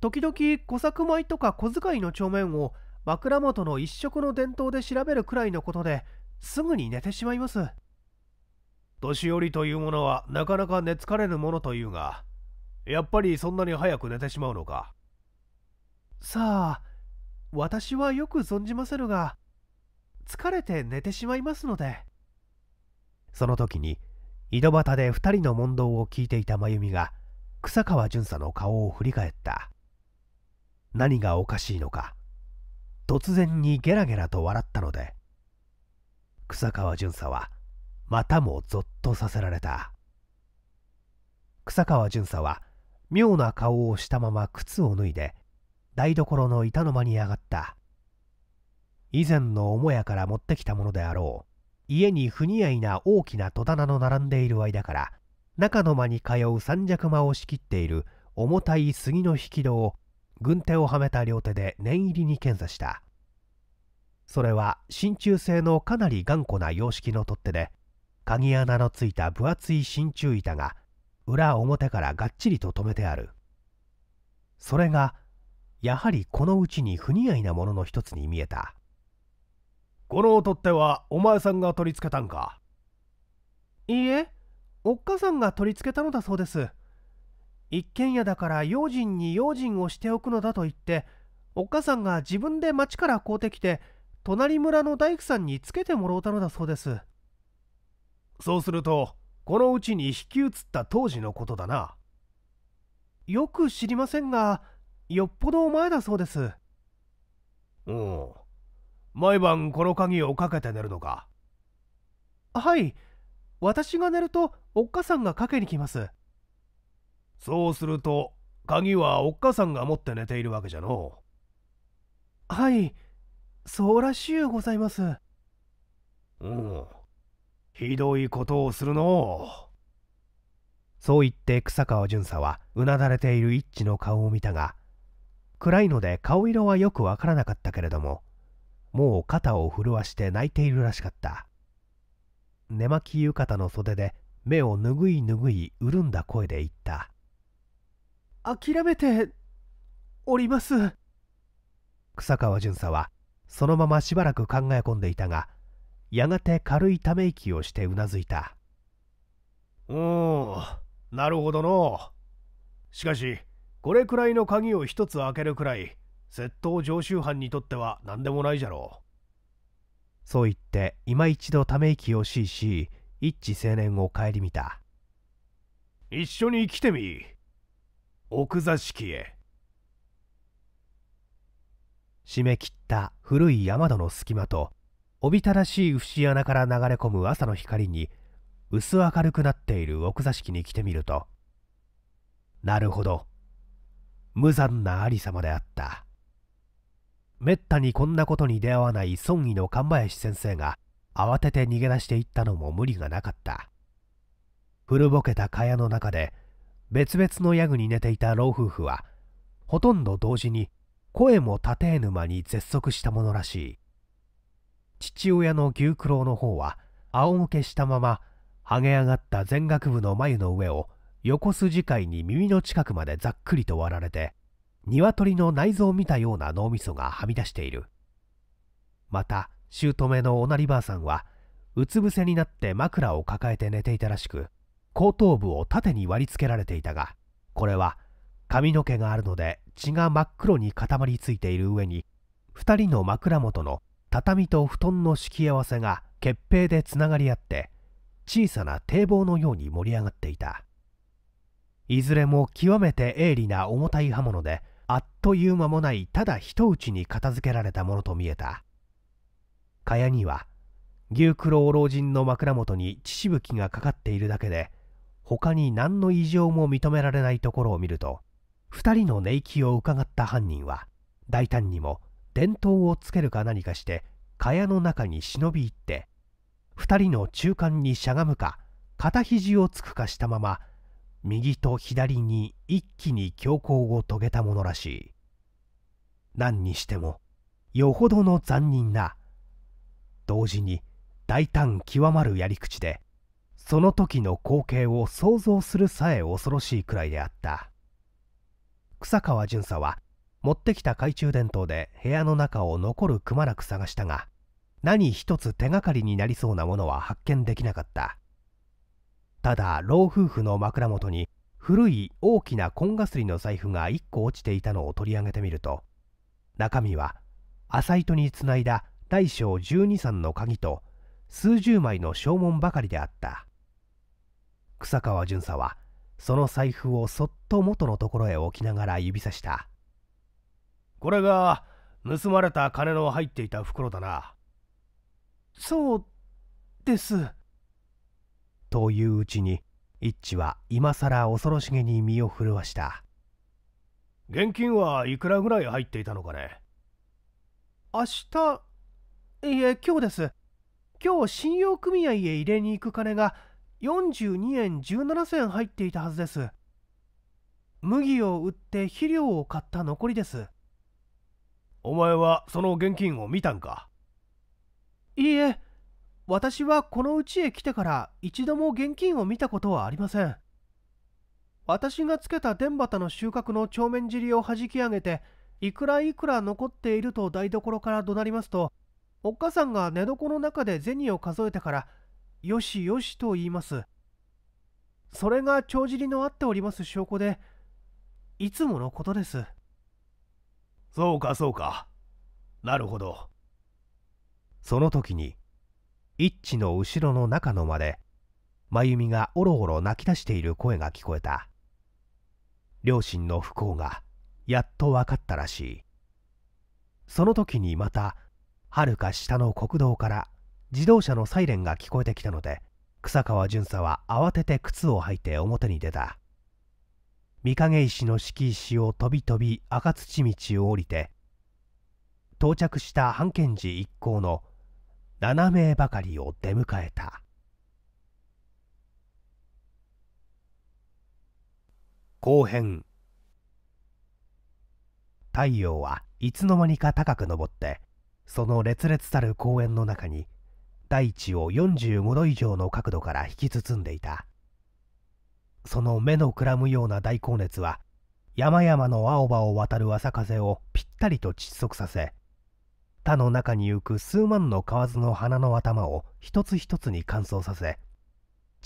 時々小作米とか小遣いの帳面を枕元の一色の伝統で調べるくらいのことですぐに寝てしまいます年寄りというものはなかなか寝つかれぬものというがやっぱりそんなに早く寝てしまうのかさあ私はよく存じませるが疲れて寝てしまいますのでその時に井戸端で2人の問答を聞いていた真由美が草川巡査の顔を振り返った何がおかしいのか突然にゲラゲラと笑ったので草川巡査はまたもぞっとさせられた草川巡査は妙な顔をしたまま靴を脱いで台所の板の間に上がった以前の母屋から持ってきたものであろう家に不似合いな大きな戸棚の並んでいる間から中の間に通う三尺間を仕切っている重たい杉の引き戸を軍手をはめた両手で念入りに検査したそれは真鍮製のかなり頑固な様式の取っ手で鍵穴のついた分厚い真鍮板が裏表からがっちりと留めてあるそれがやはりこのうちに不似合いなものの一つに見えたこの取っ手はお前さんが取り付けたんかいいえおっかさんが取り付けたのだそうです一軒家だから用心に用心をしておくのだと言っておっかさんが自分で町から買うてきて隣村の大工さんにつけてもらうたのだそうですそうするとこのうちに引き移った当時のことだなよく知りませんがよっぽど前だそうですうん毎晩この鍵をかけて寝るのかはい私が寝るとおっかさんがかけに来ますそうすると鍵はおっかさんが持って寝ているわけじゃのはいそうらしゅうございますうんひどいことをするのそう言って草川巡査はうなだれている一致の顔を見たが暗いので顔色はよくわからなかったけれどももう肩を震わして泣いているらしかった寝巻き浴衣の袖で目を拭い拭い潤んだ声で言った諦めております草川巡査はそのまましばらく考え込んでいたがやがて軽いため息をしてうなずいたうんなるほどのしかしこれくらいの鍵を一つ開けるくらい窃盗常習犯にとっては何でもないじゃろうそう言って今一度ため息をしいし一致青年を顧みた一緒に来てみ奥座敷へ締め切った古い山戸の隙間とおびただしい節穴から流れ込む朝の光に薄明るくなっている奥座敷に来てみるとなるほど無残なありさまであった。めったにこんなことに出会わない孫義の神林先生が慌てて逃げ出していったのも無理がなかった古ぼけた蚊帳の中で別々のヤグに寝ていた老夫婦はほとんど同時に声も立てぬ間に絶足したものらしい父親の牛九郎の方は仰向けしたまま剥げ上がった全額部の眉の上を横筋界に耳の近くまでざっくりと割られて鶏の内臓を見たような脳みそがはみ出しているまた姑のおなりばあさんはうつ伏せになって枕を抱えて寝ていたらしく後頭部を縦に割り付けられていたがこれは髪の毛があるので血が真っ黒に固まりついている上に2人の枕元の畳と布団の敷き合わせが血平でつながり合って小さな堤防のように盛り上がっていたいずれも極めて鋭利な重たい刃物であっという間もないただ一打ちに片付けられたものと見えた蚊帳には牛九郎老人の枕元に血しぶきがかかっているだけで他に何の異常も認められないところを見ると2人の寝息を伺った犯人は大胆にも電灯をつけるか何かして蚊帳の中に忍び入って2人の中間にしゃがむか片肘をつくかしたまま右と左に一気に強行を遂げたものらしい何にしてもよほどの残忍な同時に大胆極まるやり口でその時の光景を想像するさえ恐ろしいくらいであった草川巡査は持ってきた懐中電灯で部屋の中を残るくまなく探したが何一つ手がかりになりそうなものは発見できなかったただ老夫婦の枕元に古い大きな紺がすりの財布が1個落ちていたのを取り上げてみると中身は浅糸につないだ大小12 3の鍵と数十枚の証文ばかりであった草川巡査はその財布をそっと元のところへ置きながら指さしたこれが盗まれた金の入っていた袋だなそうですといううちに一致は今さら恐ろしげに身を震わした現金はいくらぐらい入っていたのかね明日いえ今日です今日信用組合へ入れに行く金が42円17銭入っていたはずです麦を売って肥料を買った残りですお前はその現金を見たんかいいえ私はこの家へ来てから一度も現金を見たことはありません。私がつけた田畑の収穫の帳面尻を弾き上げて、いくらいくら残っていると台所から怒鳴りますと、おっかさんが寝床の中で銭を数えてから、よしよしと言います。それが帳尻の合っております証拠で、いつものことです。そうかそうか。なるほど。その時に、一致の後ろの中の間で真由美がおろおろ泣き出している声が聞こえた両親の不幸がやっと分かったらしいその時にまたはるか下の国道から自動車のサイレンが聞こえてきたので草川巡査は慌てて靴を履いて表に出た御影石の敷石を飛び飛び赤土道を降りて到着した判検寺一行の7名ばかりを出迎えた後編太陽はいつの間にか高く昇ってその烈烈たる公園の中に大地を45度以上の角度から引き包んでいたその目のくらむような大高熱は山々の青葉を渡る朝風をぴったりと窒息させ田の中に行く数万の河津の花の頭を一つ一つに乾燥させ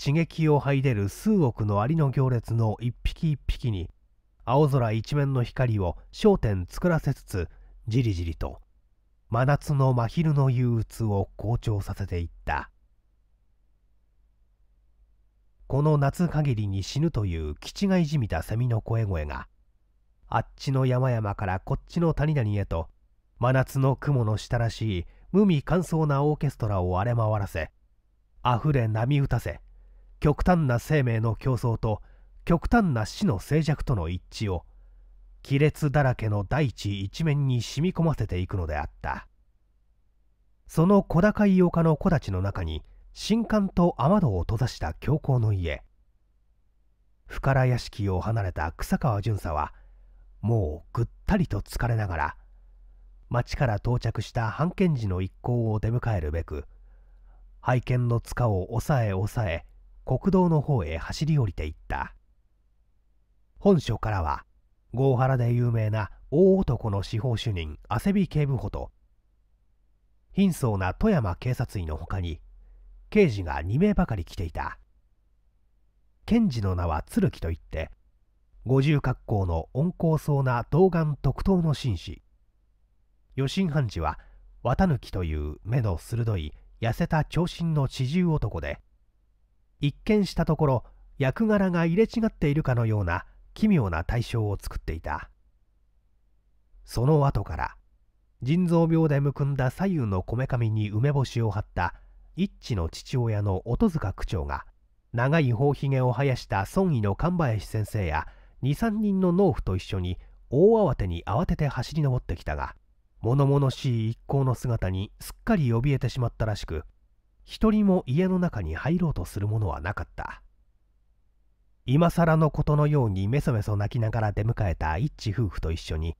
刺激を這い出る数億のアリの行列の一匹一匹に青空一面の光を焦点作らせつつじりじりと真夏の真昼の憂鬱を好調させていったこの夏限りに死ぬという気違いじみたセミの声声があっちの山々からこっちの谷々へと真夏の雲の下らしい無味乾燥なオーケストラを荒れ回らせあふれ波打たせ極端な生命の競争と極端な死の静寂との一致を亀裂だらけの大地一面に染み込ませていくのであったその小高い丘の木立の中に新館と雨戸を閉ざした教皇の家深良屋敷を離れた草川巡査はもうぐったりと疲れながら町から到着した判検事の一行を出迎えるべく拝見の塚を押さえ押さえ国道の方へ走り降りていった本所からは郷原で有名な大男の司法主任汗び警部補と貧相な富山警察医のほかに刑事が2名ばかり来ていた検事の名は鶴木といって五重格好の温厚そうな童顔特等の紳士余震判事は綿貫という目の鋭い痩せた長身の四重男で一見したところ役柄が入れ違っているかのような奇妙な対象を作っていたその後から腎臓病でむくんだ左右のこめかみに梅干しを張った一致の父親の音塚区長が長い頬ひげを生やした孫医の神林先生や23人の農夫と一緒に大慌てに慌てて走り上ってきたが物々しい一行の姿にすっかり怯えてしまったらしく一人も家の中に入ろうとするものはなかった今更のことのようにメソメソ泣きながら出迎えた一致夫婦と一緒に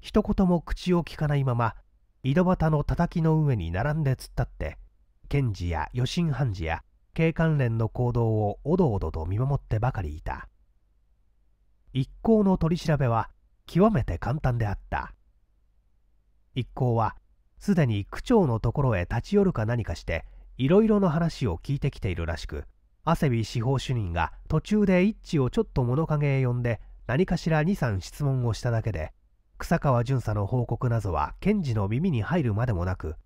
一言も口をきかないまま井戸端のたたきの上に並んで突っ立って検事や余震判事や警関連の行動をおどおどと見守ってばかりいた一行の取り調べは極めて簡単であった一行はすでに区長のところへ立ち寄るか何かしていろいろの話を聞いてきているらしく汗び司法主任が途中で一致をちょっと物陰へ呼んで何かしら23質問をしただけで草川巡査の報告などは検事の耳に入るまでもなく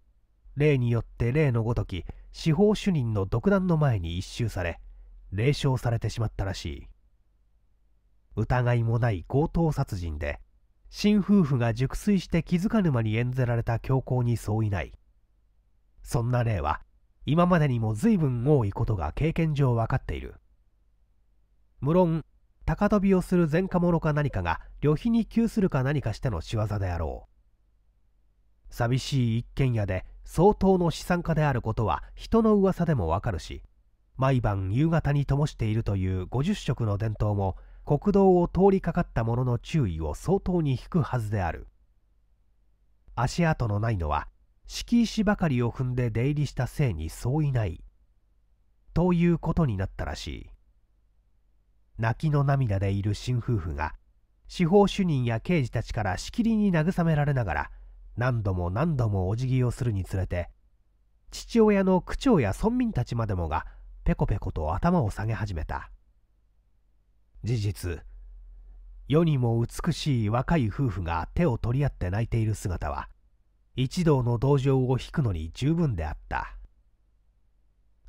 例によって例のごとき司法主任の独断の前に一蹴され霊笑されてしまったらしい疑いもない強盗殺人で新夫婦が熟睡して気づかぬ間に演ぜられた教皇に相違ないそんな例は今までにも随分多いことが経験上分かっている無論高飛びをする前科者か何かが旅費に窮するか何かしての仕業であろう寂しい一軒家で相当の資産家であることは人の噂でもわかるし毎晩夕方に灯しているという50色の伝統も国道を通りかかった者の注意を相当に引くはずである足跡のないのは敷石ばかりを踏んで出入りしたせいに相違ないということになったらしい泣きの涙でいる新夫婦が司法主任や刑事たちからしきりに慰められながら何度も何度もお辞儀をするにつれて父親の区長や村民たちまでもがペコペコと頭を下げ始めた事実世にも美しい若い夫婦が手を取り合って泣いている姿は一同の同情を引くのに十分であった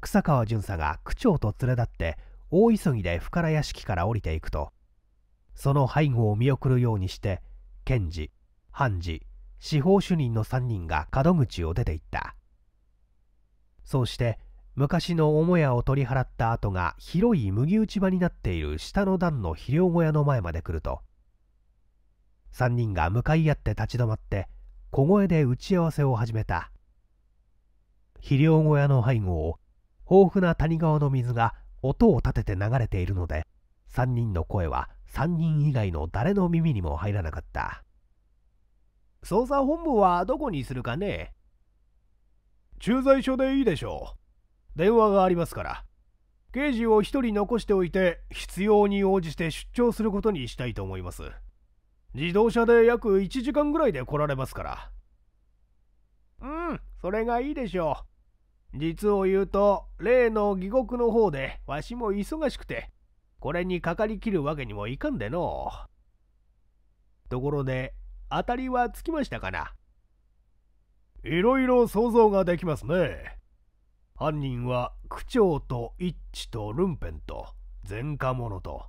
草川巡査が区長と連れ立って大急ぎで深谷屋敷から降りていくとその背後を見送るようにして検事判事司法主任の3人が門口を出ていったそうして昔の母屋を取り払った跡が広い麦打ち場になっている下の段の肥料小屋の前まで来ると3人が向かい合って立ち止まって小声で打ち合わせを始めた肥料小屋の背後を豊富な谷川の水が音を立てて流れているので3人の声は3人以外の誰の耳にも入らなかった捜査本部はどこにするかね駐在所でいいでしょう電話がありますから刑事を1人残しておいて必要に応じて出張することにしたいと思います自動車で約1時間ぐらいで来られますからうんそれがいいでしょう実を言うと例の義国の方でわしも忙しくてこれにかかりきるわけにもいかんでのところで当たりはつきましたかないろいろ想像ができますね犯人は区長と一致とルンペンと前科者と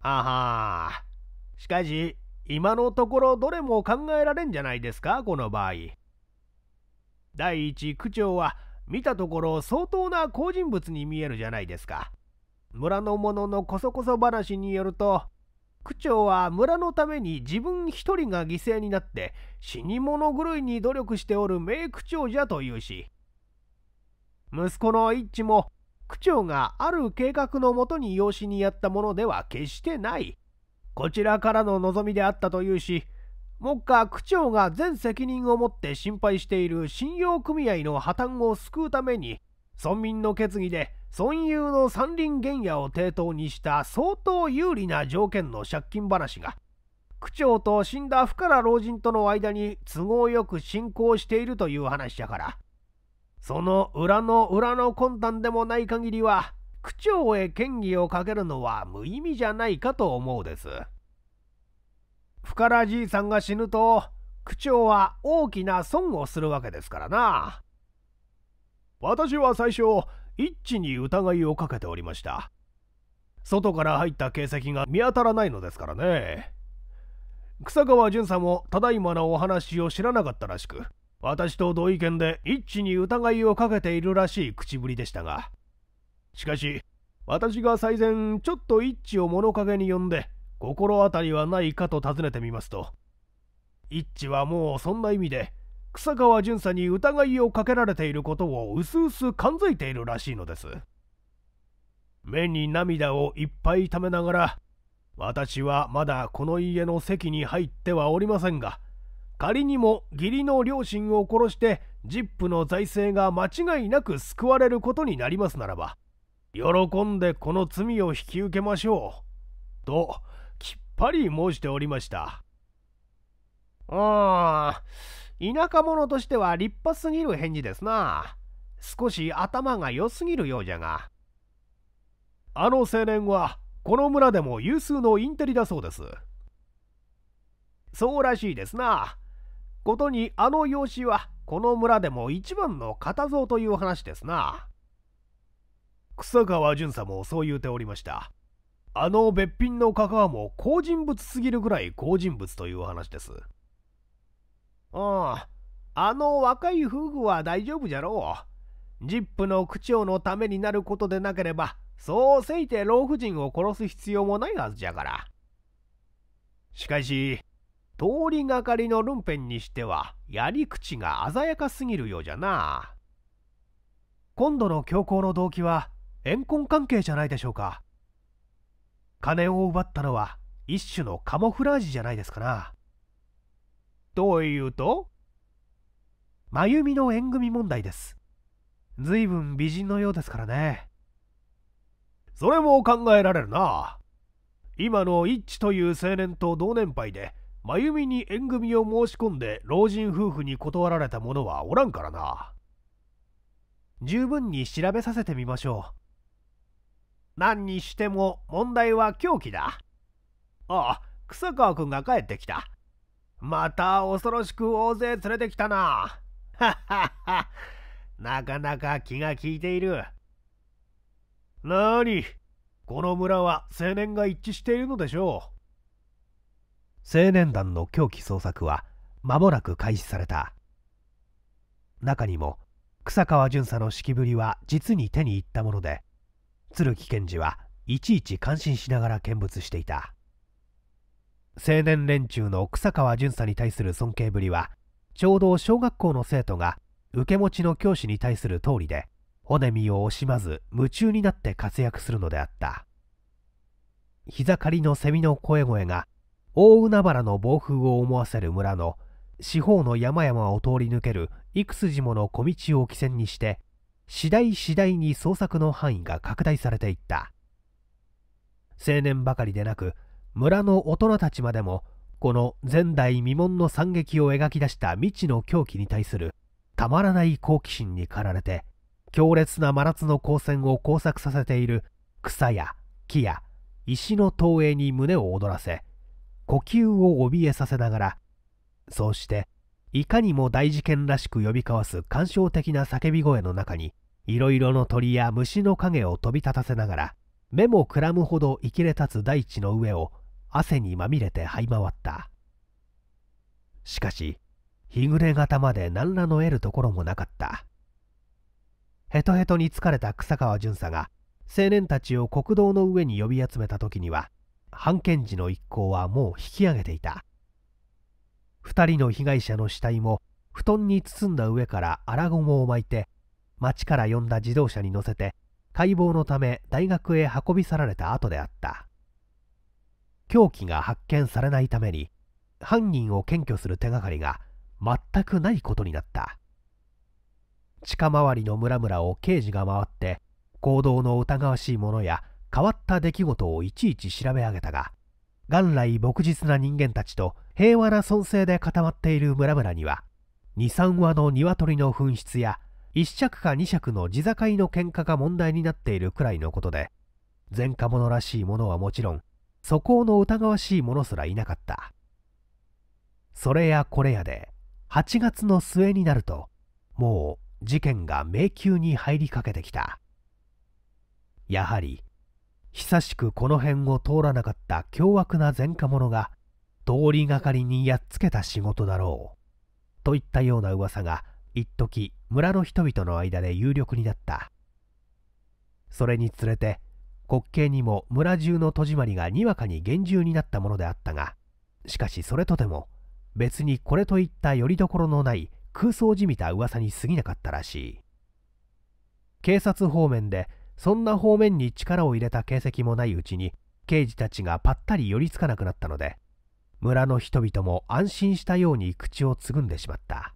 あはあしかし今のところどれも考えられんじゃないですかこの場合第一区長は見たところ相当な好人物に見えるじゃないですか村の者のこそこそ話によると区長は村のために自分一人が犠牲になって死に物狂いに努力しておる名区長じゃというし息子の一致も区長がある計画のもとに養子にやったものでは決してないこちらからの望みであったというし目下区長が全責任を持って心配している信用組合の破綻を救うために村民の決議で村有の山林原野を抵当にした相当有利な条件の借金話が区長と死んだ不から老人との間に都合よく進行しているという話だからその裏の裏の魂胆でもない限りは、区長へ嫌疑をかけるのは無意味じゃないかと思うです。深らじいさんが死ぬと、区長は大きな損をするわけですからな。私は最初、一致に疑いをかけておりました。外から入った形跡が見当たらないのですからね。草川淳さんもただいまのお話を知らなかったらしく、私と同意見で一致に疑いをかけているらしい口ぶりでしたがしかし私が最前ちょっと一致を物陰に呼んで心当たりはないかと尋ねてみますと一致はもうそんな意味で草川巡査に疑いをかけられていることをうすうす感づいているらしいのです目に涙をいっぱい溜めながら私はまだこの家の席に入ってはおりませんが仮にも義理の両親を殺してジップの財政が間違いなく救われることになりますならば喜んでこの罪を引き受けましょうときっぱり申しておりましたああ田舎者としては立派すぎる返事ですな少し頭が良すぎるようじゃがあの青年はこの村でも有数のインテリだそうですそうらしいですなことにあの養子はこの村でも一番の片蔵という話ですな草川巡査もそう言うておりましたあのべっぴんのカカわも好人物すぎるぐらい好人物という話ですあああの若い夫婦は大丈夫じゃろうジップの区長のためになることでなければそうせいて老婦人を殺す必要もないはずじゃからしかし通りがかりのルンペンにしてはやり口が鮮やかすぎるようじゃな今度の強行の動機は怨恨関係じゃないでしょうか金を奪ったのは一種のカモフラージュじゃないですかなというと真由美の縁組問題です随分美人のようですからねそれも考えられるな今の一致という青年と同年配で真由美に縁組を申し込んで老人夫婦に断られた者はおらんからな十分に調べさせてみましょう何にしても問題は狂気だああ草川君が帰ってきたまた恐ろしく大勢連れてきたなはっはっはなかなか気が利いているなにこの村は青年が一致しているのでしょう青年団の狂気捜索は間もなく開始された中にも草川巡査の式ぶりは実に手に入ったもので鶴木検事はいちいち感心しながら見物していた青年連中の草川巡査に対する尊敬ぶりはちょうど小学校の生徒が受け持ちの教師に対する通りで骨身を惜しまず夢中になって活躍するのであった膝刈りのセミの声声が大海原の暴風を思わせる村の四方の山々を通り抜ける幾筋もの小道を起点にして次第次第に捜索の範囲が拡大されていった青年ばかりでなく村の大人たちまでもこの前代未聞の惨劇を描き出した未知の狂気に対するたまらない好奇心に駆られて強烈な真夏の光線を交錯させている草や木や石の投影に胸を躍らせ呼吸を怯えさせながらそうしていかにも大事件らしく呼び交わす感傷的な叫び声の中にいろいろの鳥や虫の影を飛び立たせながら目もくらむほど生きれ立つ大地の上を汗にまみれて這い回ったしかし日暮れ方まで何らの得るところもなかったヘトヘトに疲れた草川巡査が青年たちを国道の上に呼び集めた時には判検事の一行はもう引き上げていた2人の被害者の死体も布団に包んだ上から荒雲を巻いて町から呼んだ自動車に乗せて解剖のため大学へ運び去られた後であった凶器が発見されないために犯人を検挙する手がかりが全くないことになった地下周りの村々を刑事が回って行動の疑わしいものや変わった出来事をいちいち調べ上げたが元来朴実な人間たちと平和な尊勢で固まっている村々には23羽の鶏の紛失や1尺か2尺の地境の喧嘩が問題になっているくらいのことで前科者らしいものはもちろん素行の疑わしい者すらいなかったそれやこれやで8月の末になるともう事件が迷宮に入りかけてきたやはり久しくこの辺を通らなかった凶悪な前科者が通りがかりにやっつけた仕事だろうといったような噂が一時村の人々の間で有力になったそれにつれて滑稽にも村中の戸締まりがにわかに厳重になったものであったがしかしそれとても別にこれといったよりどころのない空想じみた噂に過ぎなかったらしい警察方面でそんな方面に力を入れた形跡もないうちに刑事たちがぱったり寄りつかなくなったので村の人々も安心したように口をつぐんでしまった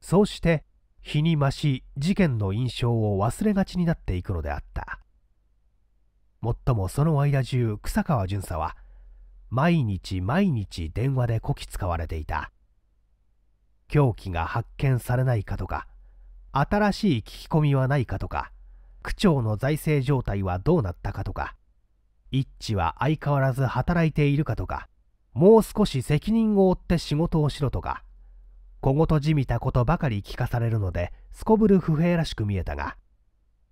そうして日に増し事件の印象を忘れがちになっていくのであったもっともその間中草川巡査は毎日毎日電話でこき使われていた凶器が発見されないかとか新しい聞き込みはないかとか区長の財政状態はどうなったかとか、一致は相変わらず働いているかとか、もう少し責任を負って仕事をしろとか、小言じみたことばかり聞かされるので、すこぶる不平らしく見えたが、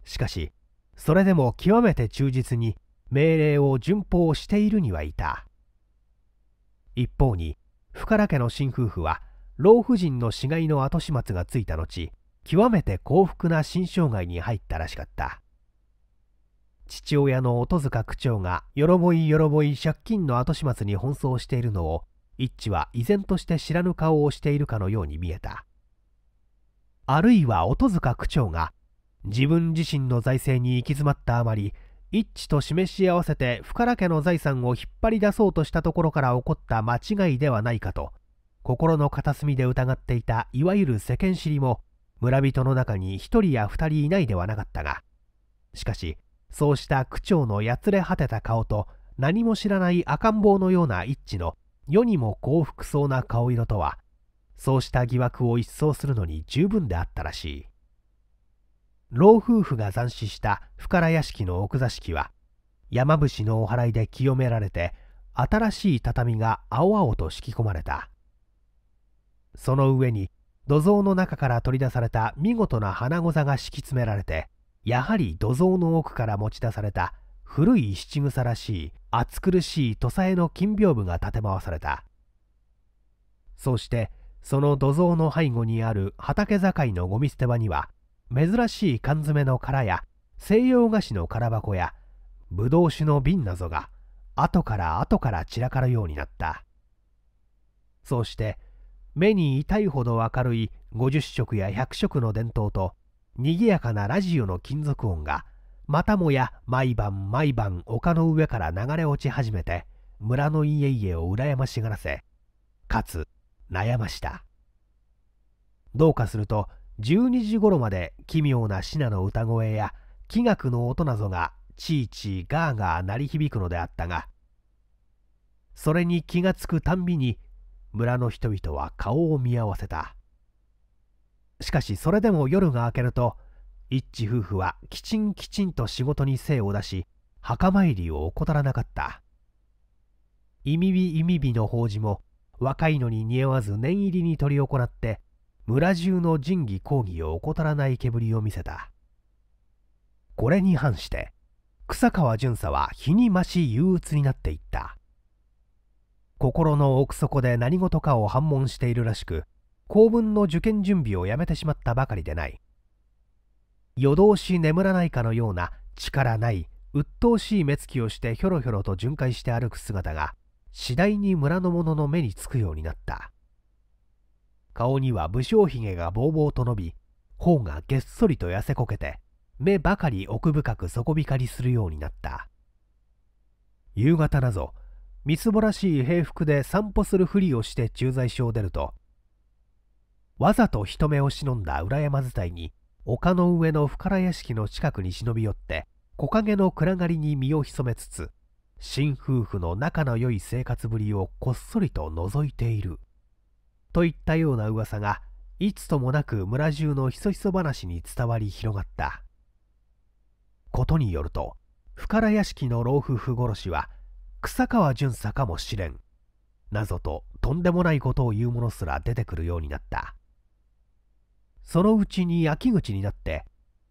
しかし、それでも極めて忠実に命令を順法しているにはいた。一方に、深良家の新夫婦は、老婦人の死骸の後始末がついた後、極めて幸福な新生涯に入ったらしかった父親の音塚区長がよろぼいよろぼい借金の後始末に奔走しているのを一致は依然として知らぬ顔をしているかのように見えたあるいは音塚区長が自分自身の財政に行き詰まったあまり一致と示し合わせて深良家の財産を引っ張り出そうとしたところから起こった間違いではないかと心の片隅で疑っていたいわゆる世間知りも村人の中に一人や二人いないではなかったが、しかし、そうした区長のやつれ果てた顔と何も知らない赤ん坊のような一致の世にも幸福そうな顔色とは、そうした疑惑を一掃するのに十分であったらしい。老夫婦が斬死した深良屋敷の奥座敷は、山伏のお祓いで清められて、新しい畳が青々と敷き込まれた。その上に土蔵の中から取り出された見事な花ござが敷き詰められてやはり土蔵の奥から持ち出された古い七草らしい暑苦しい土佐への金屏風が立て回されたそしてその土蔵の背後にある畑境のゴミ捨て場には珍しい缶詰の殻や西洋菓子の空箱やぶどう酒の瓶などが後から後から散らかるようになったそして目に痛いほど明るい50色や100色の伝統と賑やかなラジオの金属音がまたもや毎晩毎晩丘の上から流れ落ち始めて村の家々を羨ましがらせかつ悩ましたどうかすると12時頃まで奇妙なシナの歌声や器楽の音などがちいちいガーガー鳴り響くのであったがそれに気がつくたんびに村の人々は顔を見合わせたしかしそれでも夜が明けると一致夫婦はきちんきちんと仕事に精を出し墓参りを怠らなかった忌み火忌み火の法事も若いのに似合わず念入りに執り行って村中の仁義抗議を怠らない煙を見せたこれに反して草川巡査は日に増し憂鬱になっていった心の奥底で何事かを反問しているらしく公文の受験準備をやめてしまったばかりでない夜通し眠らないかのような力ない鬱陶しい目つきをしてひょろひょろと巡回して歩く姿が次第に村の者の目につくようになった顔には武将髭がぼうぼうと伸び頬がげっそりと痩せこけて目ばかり奥深く底光りするようになった夕方なぞみすぼらしい平服で散歩するふりをして駐在所を出るとわざと人目を忍んだ裏山伝いに丘の上の深谷屋敷の近くに忍び寄って木陰の暗がりに身を潜めつつ新夫婦の仲の良い生活ぶりをこっそりと覗いているといったような噂がいつともなく村中のひそひそ話に伝わり広がったことによると深谷屋敷の老夫婦殺しは草川巡査かもしれんなぞととんでもないことを言う者すら出てくるようになったそのうちに秋口になって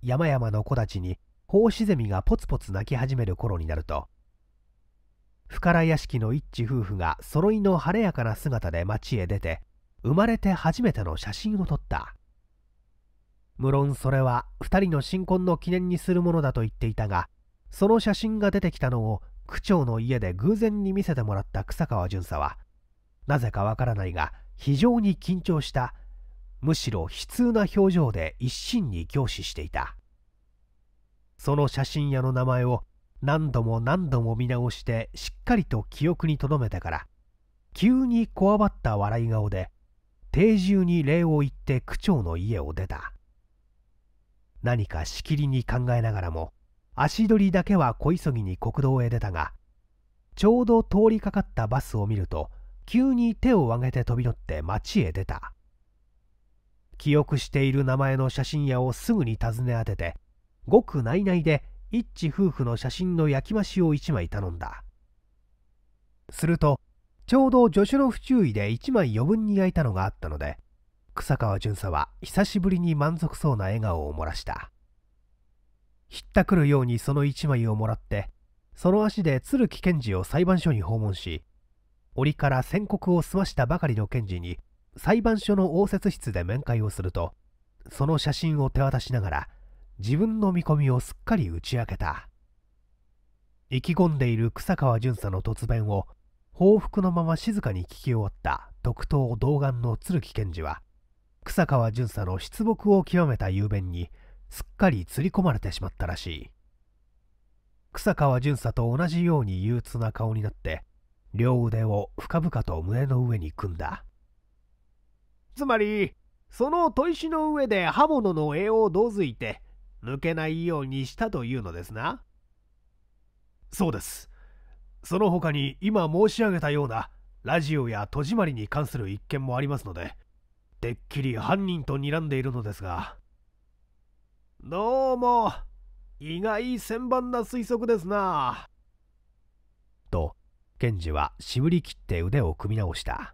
山々の木立にホウシゼミがポツポツ鳴き始める頃になると深良屋敷の一致夫婦が揃いの晴れやかな姿で町へ出て生まれて初めての写真を撮った無論それは2人の新婚の記念にするものだと言っていたがその写真が出てきたのを区長の家で偶然に見せてもらった草川巡査はなぜかわからないが非常に緊張したむしろ悲痛な表情で一心に凝視していたその写真屋の名前を何度も何度も見直してしっかりと記憶に留めてから急にこわばった笑い顔で定住に礼を言って区長の家を出た何かしきりに考えながらも足取りだけは小急ぎに国道へ出たがちょうど通りかかったバスを見ると急に手を挙げて飛び乗って町へ出た記憶している名前の写真屋をすぐに訪ね当ててごく内々で一致夫婦の写真の焼き増しを1枚頼んだするとちょうど助手の不注意で1枚余分に焼いたのがあったので草川巡査は久しぶりに満足そうな笑顔を漏らしたひったくるようにその一枚をもらってその足で鶴木検事を裁判所に訪問し折から宣告を済ましたばかりの検事に裁判所の応接室で面会をするとその写真を手渡しながら自分の見込みをすっかり打ち明けた意気込んでいる草川巡査の突弁を報復のまま静かに聞き終わった特等童顔の鶴木検事は草川巡査の出没を極めた雄弁にすっかり釣り込まれてしまったらしい草川巡査と同じように憂鬱な顔になって両腕を深々と胸の上に組んだつまりその砥石の上で刃物の柄をどづいて抜けないようにしたというのですなそうですその他に今申し上げたようなラジオや戸締まりに関する一件もありますのでてっきり犯人と睨んでいるのですがどうも、意外千番な推測ですな。と、検事は渋り切って腕を組み直した。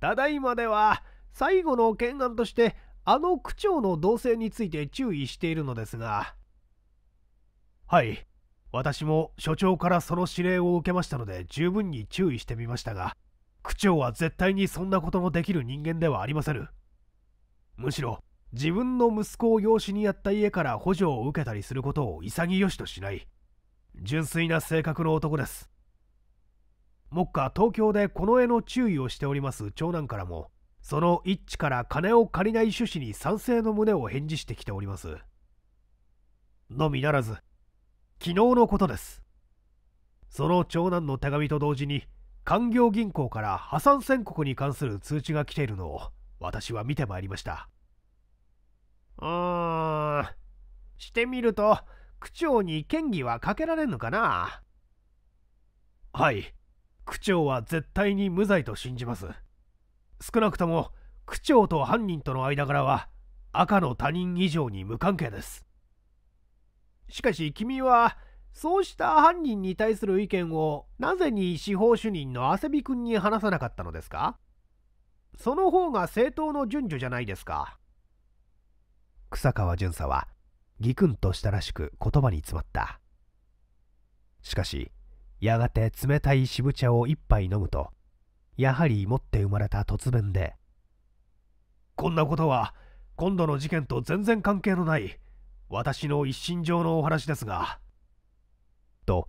ただいまでは、最後の懸案として、あの区長の動静について注意しているのですが。はい、私も所長からその指令を受けましたので十分に注意してみましたが、区長は絶対にそんなことのできる人間ではありません。むしろ、自分の息子を養子にやった家から補助を受けたりすることを潔しとしない純粋な性格の男です目下東京でこの絵の注意をしております長男からもその一致から金を借りない趣旨に賛成の旨を返事してきておりますのみならず昨日のことですその長男の手紙と同時に官業銀行から破産宣告に関する通知が来ているのを私は見てまいりましたうーん。してみると、区長に嫌疑はかけられぬかな。はい。区長は絶対に無罪と信じます。少なくとも、区長と犯人との間柄は、赤の他人以上に無関係です。しかし君は、そうした犯人に対する意見をなぜに司法主任の汗び君に話さなかったのですかその方が正当の順序じゃないですか。草川巡査はぎくんとしたらしく言葉に詰まったしかしやがて冷たい渋茶を一杯飲むとやはり持って生まれた突弁で「こんなことは今度の事件と全然関係のない私の一身上のお話ですが」と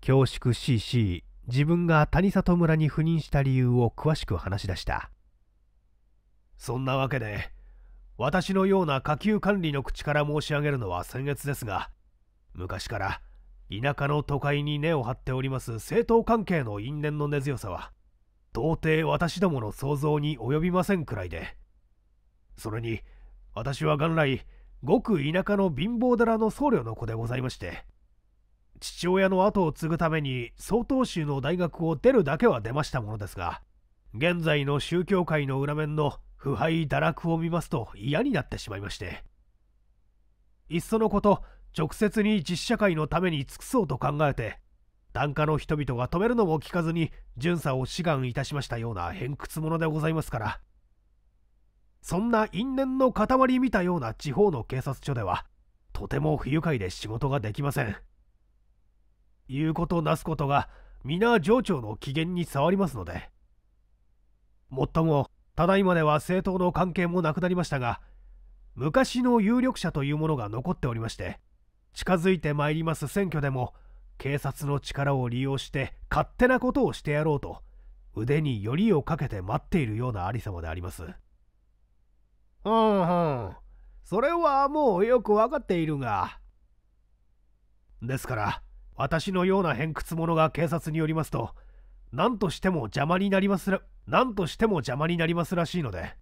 恐縮しいし自分が谷里村に赴任した理由を詳しく話し出したそんなわけで私のような下級管理の口から申し上げるのは先越ですが昔から田舎の都会に根を張っております政党関係の因縁の根強さは到底私どもの想像に及びませんくらいでそれに私は元来ごく田舎の貧乏寺の僧侶の子でございまして父親の後を継ぐために曹洞宗の大学を出るだけは出ましたものですが現在の宗教界の裏面の腐敗堕落を見ますと嫌になってしまいましていっそのこと直接に実社会のために尽くそうと考えて檀家の人々が止めるのも聞かずに巡査を志願いたしましたような偏屈者でございますからそんな因縁の塊見たような地方の警察署ではとても不愉快で仕事ができません言うことなすことが皆上長の機嫌に障りますのでもっともただいまでは政党の関係もなくなりましたが昔の有力者というものが残っておりまして近づいてまいります選挙でも警察の力を利用して勝手なことをしてやろうと腕によりをかけて待っているようなありさまでありますうんうんそれはもうよく分かっているがですから私のような偏屈者が警察によりますと何としても邪魔になりますら、何としても邪魔になりますらしいので、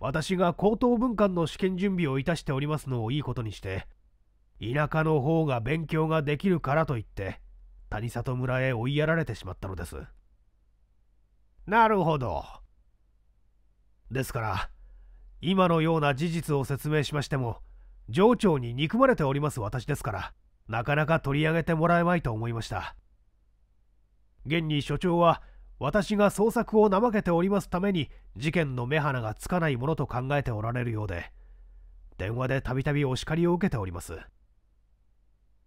私が高等文官の試験準備をいたしておりますのをいいことにして、田舎の方が勉強ができるからと言って、谷里村へ追いやられてしまったのです。なるほど。ですから、今のような事実を説明しましても、情緒に憎まれております私ですから、なかなか取り上げてもらえまいと思いました。現に所長は私が捜索を怠けておりますために事件の目鼻がつかないものと考えておられるようで電話でたびたびお叱りを受けております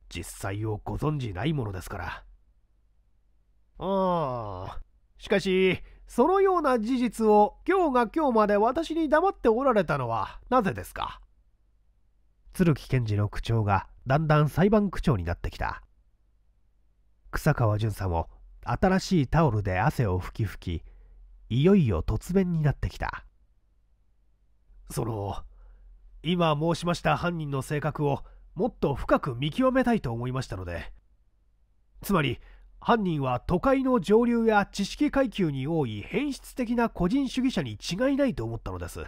実際をご存じないものですからああしかしそのような事実を今日が今日まで私に黙っておられたのはなぜですか鶴木検事の口調がだんだん裁判口調になってきた草川淳さんも新しいタオルで汗を拭き拭きいよいよ突然になってきたその今申しました犯人の性格をもっと深く見極めたいと思いましたのでつまり犯人は都会の上流や知識階級に多い変質的な個人主義者に違いないと思ったのです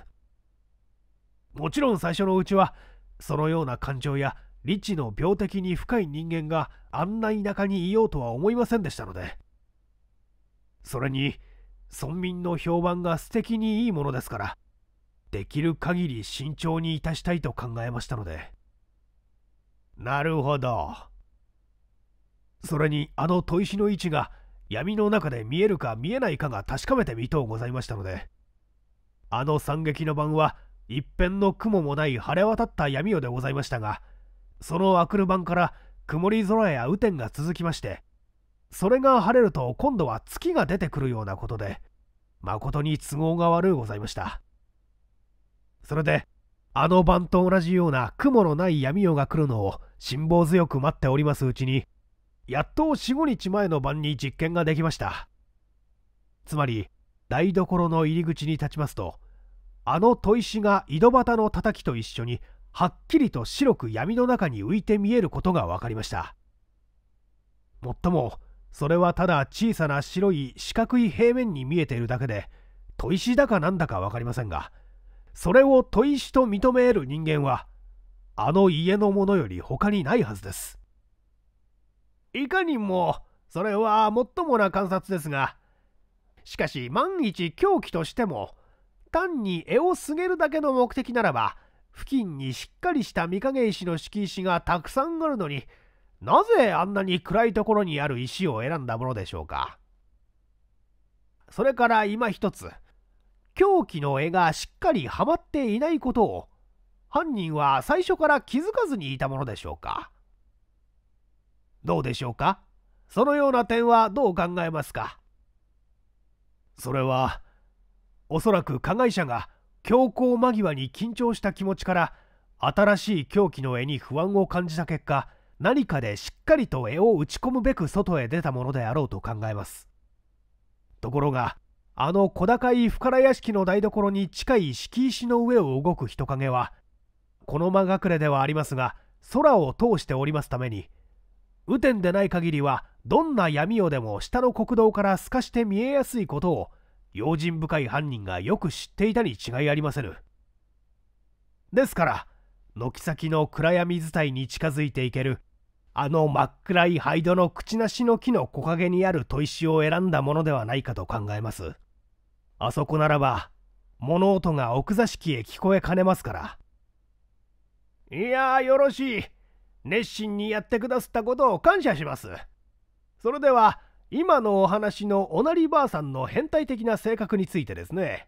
もちろん最初のうちはそのような感情や理知の病的に深い人間があんな田舎にいようとは思いませんでしたのでそれに村民の評判が素敵にいいものですからできる限り慎重にいたしたいと考えましたのでなるほどそれにあの砥石の位置が闇の中で見えるか見えないかが確かめてみとうございましたのであの惨劇の晩は一片の雲もない晴れ渡った闇夜でございましたがその明くる晩から曇り空や雨天が続きましてそれが晴れると今度は月が出てくるようなことで誠に都合が悪うございましたそれであの晩と同じような雲のない闇夜が来るのを辛抱強く待っておりますうちにやっと45日前の晩に実験ができましたつまり台所の入り口に立ちますとあの砥石が井戸端のたたきと一緒にはっきりと白く闇の中に浮いて見えることが分かりましたもっともそれはただ小さな白い四角い平面に見えているだけで砥石だかなんだか分かりませんがそれを砥石と認め得る人間はあの家のものより他にないはずですいかにもそれはもっともな観察ですがしかし万一狂気としても単に絵をすげるだけの目的ならば付近にしっかりした御影石の敷石がたくさんあるのになぜあんなに暗いところにある石を選んだものでしょうかそれから今一つ凶器の絵がしっかりはまっていないことを犯人は最初から気づかずにいたものでしょうかどうでしょうかそのような点はどう考えますかそれはおそらく加害者が強行間際に緊張した気持ちから新しい狂気の絵に不安を感じた結果何かでしっかりと絵を打ち込むべく外へ出たものであろうと考えますところがあの小高い深良屋敷の台所に近い敷石の上を動く人影はこの間隠れではありますが空を通しておりますために雨天でない限りはどんな闇夜でも下の国道から透かして見えやすいことを用心深い犯人がよく知っていたに違いありませぬですから軒先の暗闇伝いに近づいていけるあの真っ暗い灰戸の口なしの木の木陰にある砥石を選んだものではないかと考えますあそこならば物音が奥座敷へ聞こえかねますからいやよろしい熱心にやってくださったことを感謝しますそれでは今のお話のおなりばあさんの変態的な性格についてですね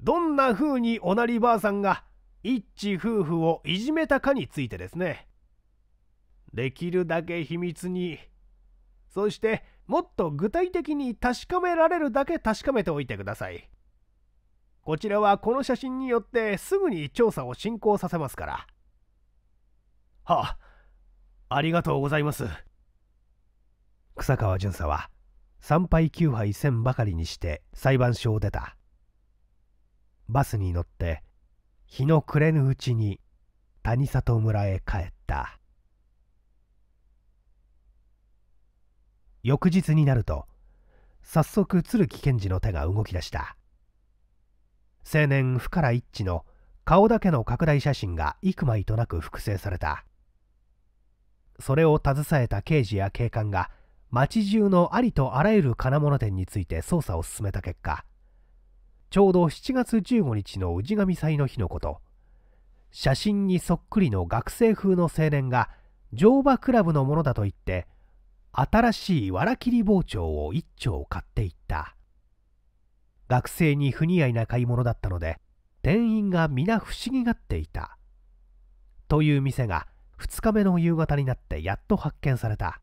どんな風におなりばあさんが一夫婦をいじめたかについてですねできるだけ秘密にそしてもっと具体的に確かめられるだけ確かめておいてくださいこちらはこの写真によってすぐに調査を進行させますからはあありがとうございます草川巡査は3拝9杯1000ばかりにして裁判所を出たバスに乗って日の暮れぬうちに谷里村へ帰った翌日になると早速鶴木賢治の手が動き出した青年深良一致の顔だけの拡大写真が幾枚となく複製されたそれを携えた刑事や警官が町中のありとあらゆる金物店について捜査を進めた結果ちょうど7月15日の氏神祭の日のこと写真にそっくりの学生風の青年が乗馬クラブのものだと言って新しいわら切り包丁を一丁買っていった学生に不似合いな買い物だったので店員が皆不思議がっていたという店が2日目の夕方になってやっと発見された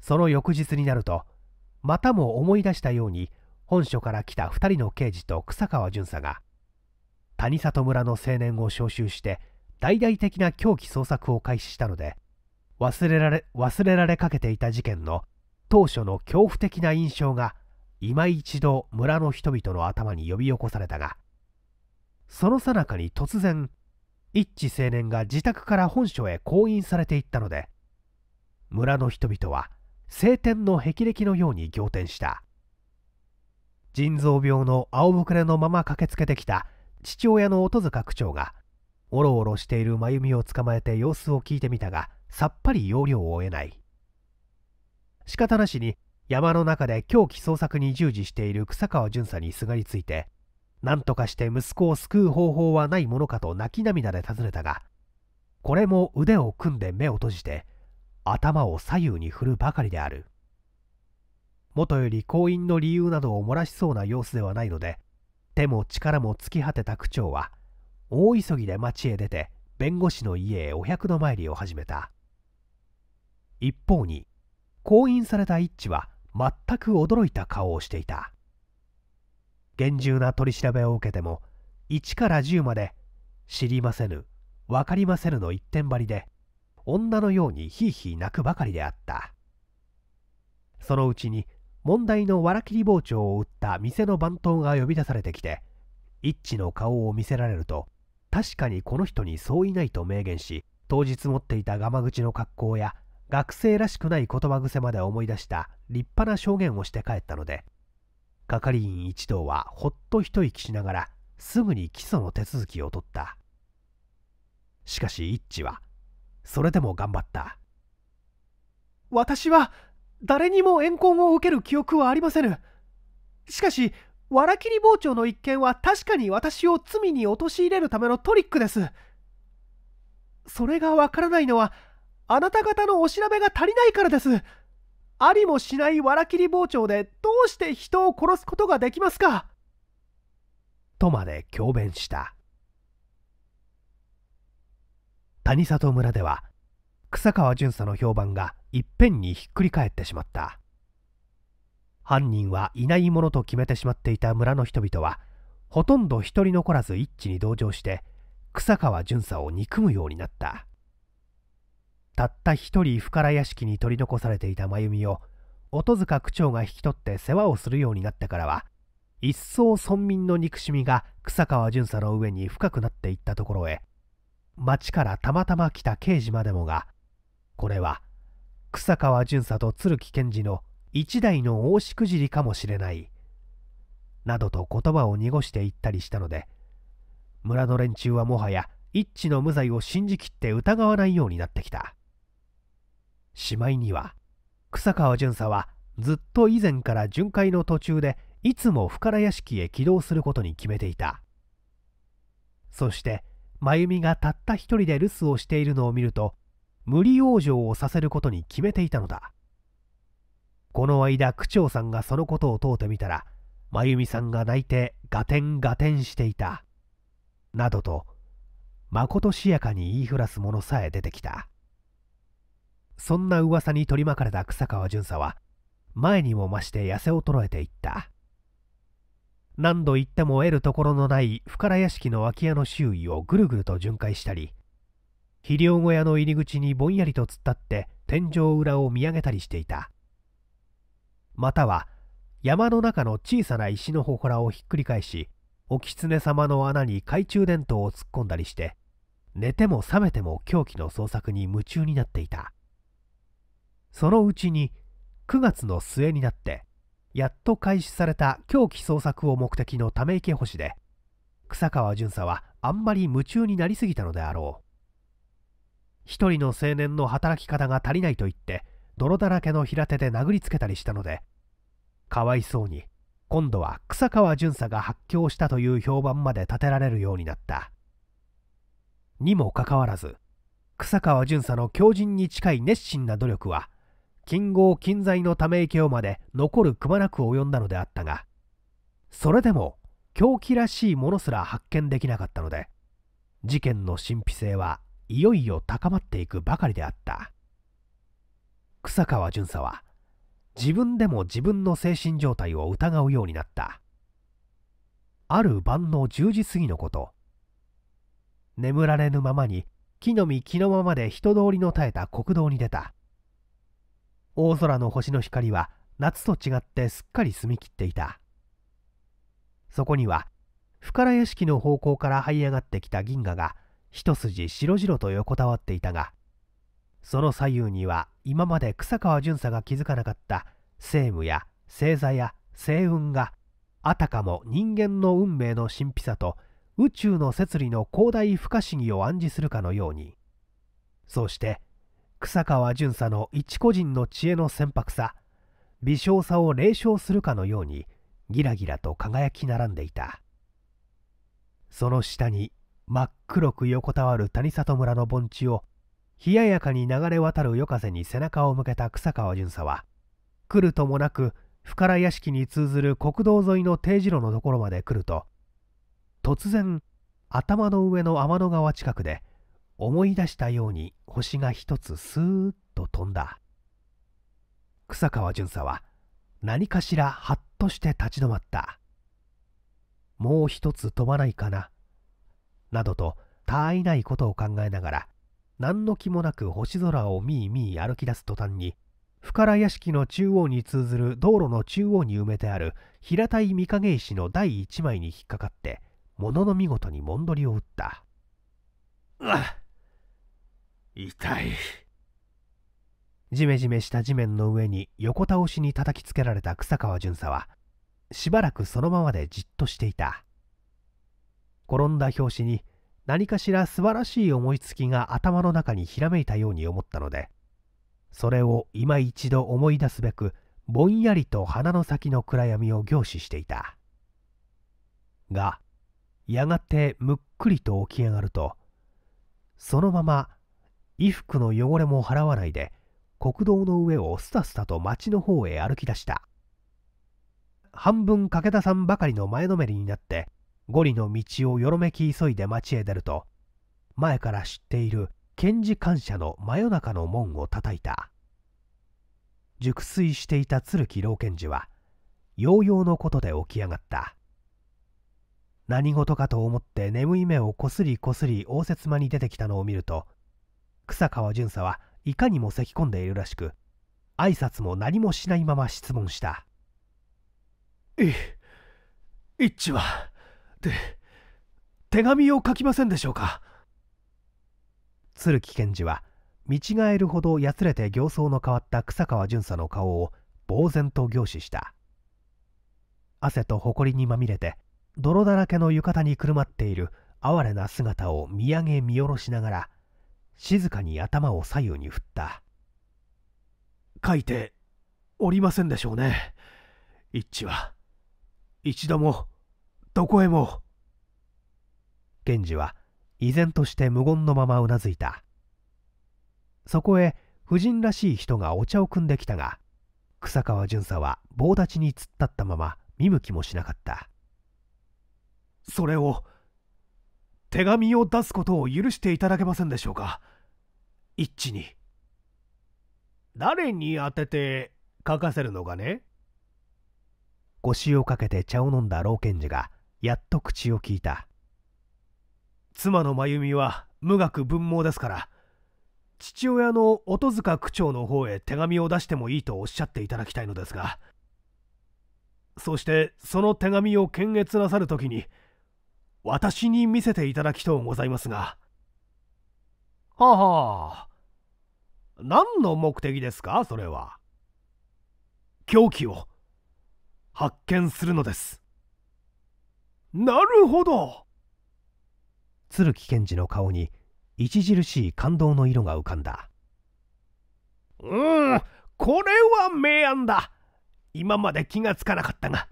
その翌日になるとまたも思い出したように本所から来た2人の刑事と草川巡査が谷里村の青年を招集して大々的な狂気捜索を開始したので忘れられ忘れられかけていた事件の当初の恐怖的な印象が今一度村の人々の頭に呼び起こされたがその最中に突然一致青年が自宅から本所へ降員されていったので村の人々は晴天の霹靂のように仰天した腎臓病の青ぶくれのまま駆けつけてきた父親の音塚区長がおろおろしている真由美を捕まえて様子を聞いてみたがさっぱり要領を得ない仕方なしに山の中で狂気捜索に従事している草川巡査にすがりついて何とかして息子を救う方法はないものかと泣き涙で尋ねたがこれも腕を組んで目を閉じて頭を左右に振るばかりであるもとより婚姻の理由などを漏らしそうな様子ではないので手も力も尽き果てた区長は大急ぎで町へ出て弁護士の家へお百の参りを始めた一方に婚姻された一致は全く驚いた顔をしていた厳重な取り調べを受けても1から10まで知りませぬ分かりませぬの一点張りで女のようにひいひい泣くばかりであったそのうちに問題のわら切り包丁を売った店の番頭が呼び出されてきて一致の顔を見せられると確かにこの人にそういないと明言し当日持っていたガマ口の格好や学生らしくない言葉癖まで思い出した立派な証言をして帰ったので係員一同はほっと一息しながらすぐに起訴の手続きを取ったしかし一致はそれでも頑張った私は誰にも怨恨を受ける記憶はありませぬしかしわらり包丁の一件は確かに私を罪に陥れるためのトリックですそれがわからないのはあなた方のお調べが足りないからです。ありもしないわらきり包丁でどうして人を殺すことができますかとまで強弁した。谷里村では草川巡査の評判がいっぺんにひっくり返ってしまった犯人はいないものと決めてしまっていた村の人々はほとんど一人残らず一致に同情して草川巡査を憎むようになったたった一人深ら屋敷に取り残されていた真由美を音塚区長が引き取って世話をするようになってからは一層村民の憎しみが草川巡査の上に深くなっていったところへ町からたまたま来た刑事までもがこれは草川巡査と鶴木賢治の一代の大しくじりかもしれないなどと言葉を濁していったりしたので村の連中はもはや一致の無罪を信じきって疑わないようになってきたしまいには草川巡査はずっと以前から巡回の途中でいつも深田屋敷へ起動することに決めていたそして真由美がたった一人で留守をしているのを見ると無理往生をさせることに決めていたのだこの間区長さんがそのことを問うてみたら真由美さんが泣いてガテンガテンしていたなどとまことしやかに言いふらすものさえ出てきたそんな噂に取り巻かれた草川巡査は前にも増して痩せ衰えていった何度行っても得るところのない深良屋敷の空き家の周囲をぐるぐると巡回したり肥料小屋の入り口にぼんやりと突っ立って天井裏を見上げたりしていたまたは山の中の小さな石の祠をひっくり返しお狐様の穴に懐中電灯を突っ込んだりして寝ても覚めても狂気の捜索に夢中になっていたそのうちに9月の末になってやっと開始された狂気捜索を目的のため池星で草川巡査はあんまり夢中になりすぎたのであろう一人の青年の働き方が足りないと言って泥だらけの平手で殴りつけたりしたのでかわいそうに今度は草川巡査が発狂したという評判まで立てられるようになったにもかかわらず草川巡査の強靭に近い熱心な努力は金剛金在のため池をまで残るくまなく及んだのであったがそれでも狂気らしいものすら発見できなかったので事件の神秘性はいよいよ高まっていくばかりであった草川巡査は自分でも自分の精神状態を疑うようになったある晩の10時過ぎのこと眠られぬままに木の実木のままで人通りの絶えた国道に出た大空の星の光は夏と違ってすっかり澄み切っていたそこには深良屋敷の方向から這い上がってきた銀河が一筋白々と横たわっていたがその左右には今まで草川巡査が気づかなかった聖武や星座や星雲があたかも人間の運命の神秘さと宇宙の摂理の広大不可思議を暗示するかのようにそして草川巡査の一個人の知恵の船舶さ微小さを冷笑するかのようにギラギラと輝き並んでいたその下に真っ黒く横たわる谷里村の盆地を冷ややかに流れ渡る夜風に背中を向けた草川巡査は来るともなく深良屋敷に通ずる国道沿いの定時路のところまで来ると突然頭の上の天の川近くで「思い出したように星が一つスーッと飛んだ草川巡査は何かしらハッとして立ち止まったもう一つ飛ばないかななどと他愛ないことを考えながら何の気もなく星空をみいみい歩き出す途端に深良屋敷の中央に通ずる道路の中央に埋めてある平たい御影石の第一枚に引っかかってものの見事にもんどりを打ったうわっ痛いジメジメした地面の上に横倒しに叩きつけられた草川巡査はしばらくそのままでじっとしていた転んだ拍子に何かしら素晴らしい思いつきが頭の中にひらめいたように思ったのでそれを今一度思い出すべくぼんやりと鼻の先の暗闇を凝視していたがやがてむっくりと起き上がるとそのまま衣服の汚れも払わないで国道の上をスタスタと町の方へ歩き出した半分武田さんばかりの前のめりになってゴリの道をよろめき急いで町へ出ると前から知っている検事感謝の真夜中の門を叩いた熟睡していた鶴木老検事はヨーヨーのことで起き上がった何事かと思って眠い目をこすりこすり応接間に出てきたのを見ると草川巡査はいかにも咳き込んでいるらしく挨拶も何もしないまま質問した「い一致はで手紙を書きませんでしょうか?」鶴木検事は見違えるほどやつれて形相の変わった草川巡査の顔を呆然と凝視した汗と埃にまみれて泥だらけの浴衣にくるまっている哀れな姿を見上げ見下ろしながら静かに頭を左右に振った書いておりませんでしょうね一致は一度もどこへも源氏は依然として無言のままうなずいたそこへ夫人らしい人がお茶を汲んできたが草川巡査は棒立ちに突っ立ったまま見向きもしなかったそれを手紙を出すことを許していただけませんでしょうか一致に誰に当てて書かせるのかね腰をかけて茶を飲んだ老賢治がやっと口を聞いた妻の真由美は無学文盲ですから父親の音塚区長の方へ手紙を出してもいいとおっしゃっていただきたいのですがそしてその手紙を検閲なさる時に私に見せていただきとうございますが。はあ、はあ、何の目的ですか、それは。狂気を発見するのです。なるほど鶴木賢治の顔に著しい感動の色が浮かんだ。うん、これは明暗だ。今まで気がつかなかったが。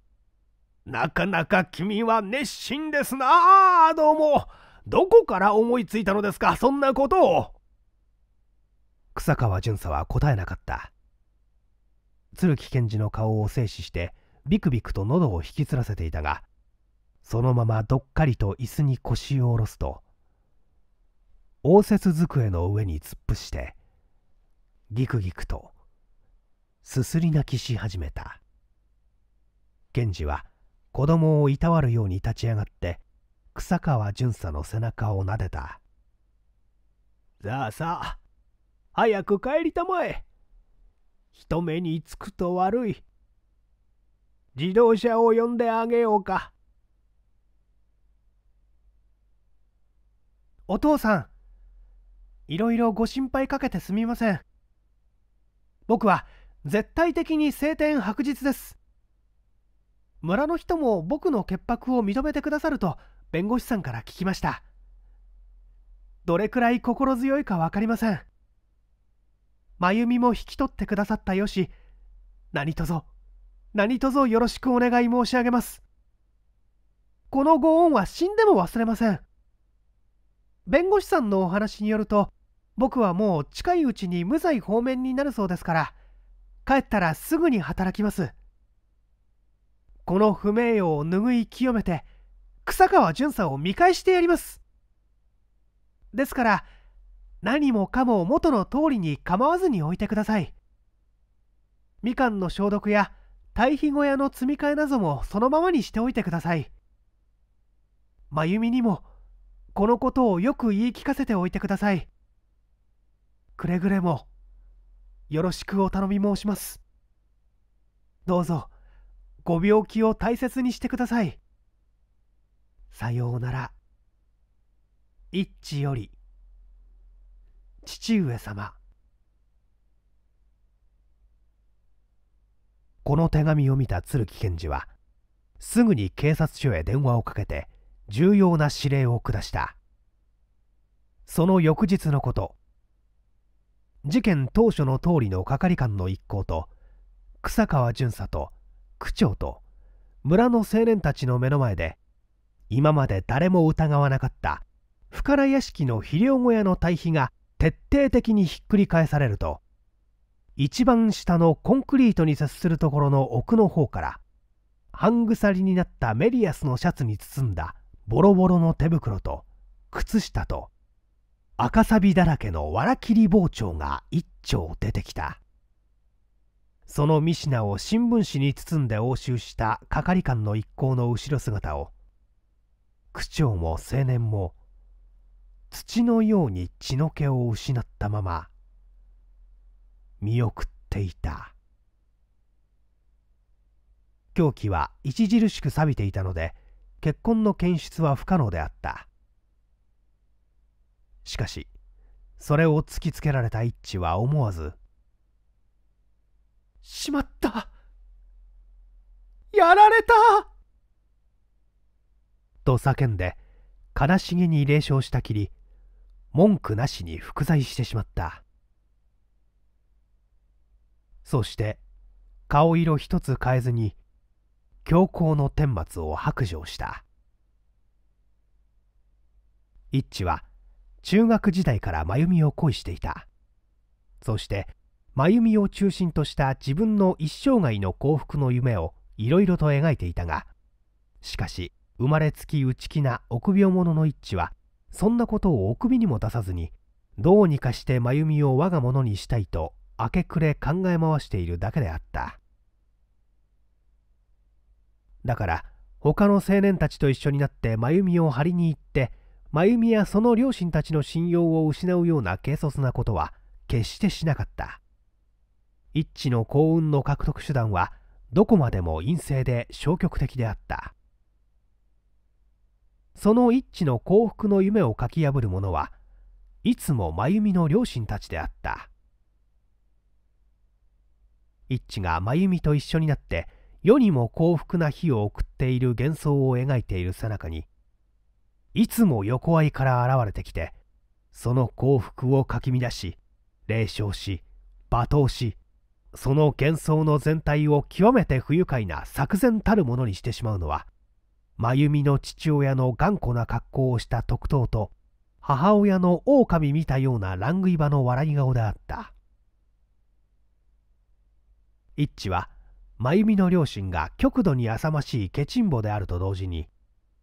なかなか君は熱心ですなあどうもどこから思いついたのですかそんなことを草川巡査は答えなかった鶴木検事の顔を静止してビクビクと喉を引きつらせていたがそのままどっかりと椅子に腰を下ろすと応接机の上に突っ伏してギクギクとすすり泣きし始めた源氏は子供をいたわるように立ち上がって草川巡査の背中を撫でたさあさあ早く帰りたまえ人目につくと悪い自動車を呼んであげようかお父さんいろいろご心配かけてすみません僕は絶対的に晴天白日です村の人も僕の潔白を認めてくださると弁護士さんから聞きましたどれくらい心強いか分かりません真由美も引き取ってくださったよし何卒何卒よろしくお願い申し上げますこのご恩は死んでも忘れません弁護士さんのお話によると僕はもう近いうちに無罪放免になるそうですから帰ったらすぐに働きますこの不名誉を拭い清めて草川巡査を見返してやりますですから何もかも元の通りに構わずに置いてくださいみかんの消毒や堆肥小屋の積み替えなどもそのままにしておいてください真由美にもこのことをよく言い聞かせておいてくださいくれぐれもよろしくお頼み申しますどうぞご病気を大切にしてください。さようなら。一致より、父上様。この手紙を見た鶴木検事は、すぐに警察署へ電話をかけて、重要な指令を下した。その翌日のこと、事件当初の通りの係官の一行と、草川巡査と区長と村の青年たちの目の前で今まで誰も疑わなかった深田屋敷の肥料小屋の堆肥が徹底的にひっくり返されると一番下のコンクリートに接するところの奥の方から半鎖になったメリアスのシャツに包んだボロボロの手袋と靴下と赤サビだらけのわら切り包丁が一丁出てきた。その三品を新聞紙に包んで押収した係官の一行の後ろ姿を区長も青年も土のように血の気を失ったまま見送っていた凶器は著しく錆びていたので血痕の検出は不可能であったしかしそれを突きつけられた一致は思わずしまった。やられたと叫んで、悲しげに霊笑したきり、文句なしに服罪してしまった。そして、顔色一つ変えずに、強行の顛末を白状した。一致は、中学時代から真由美を恋していた。そして、真由美を中心とした自分の一生涯の幸福の夢をいろいろと描いていたがしかし生まれつき内気な臆病者の一致はそんなことを臆病にも出さずにどうにかして真由美を我がものにしたいと明け暮れ考え回しているだけであっただから他の青年たちと一緒になって真由美を張りに行って真由美やその両親たちの信用を失うような軽率なことは決してしなかった一致の幸運の獲得手段はどこまでも陰性で消極的であったその一致の幸福の夢を書き破る者はいつも真由美の両親たちであった一致が真由美と一緒になって世にも幸福な日を送っている幻想を描いているさなかにいつも横合いから現れてきてその幸福をかき乱し霊笑し罵倒しその幻想の全体を極めて不愉快な作前たるものにしてしまうのは真由美の父親の頑固な格好をした特等と母親の狼見たようなラングいバの笑い顔であった一致は真由美の両親が極度に浅ましいケチンボであると同時に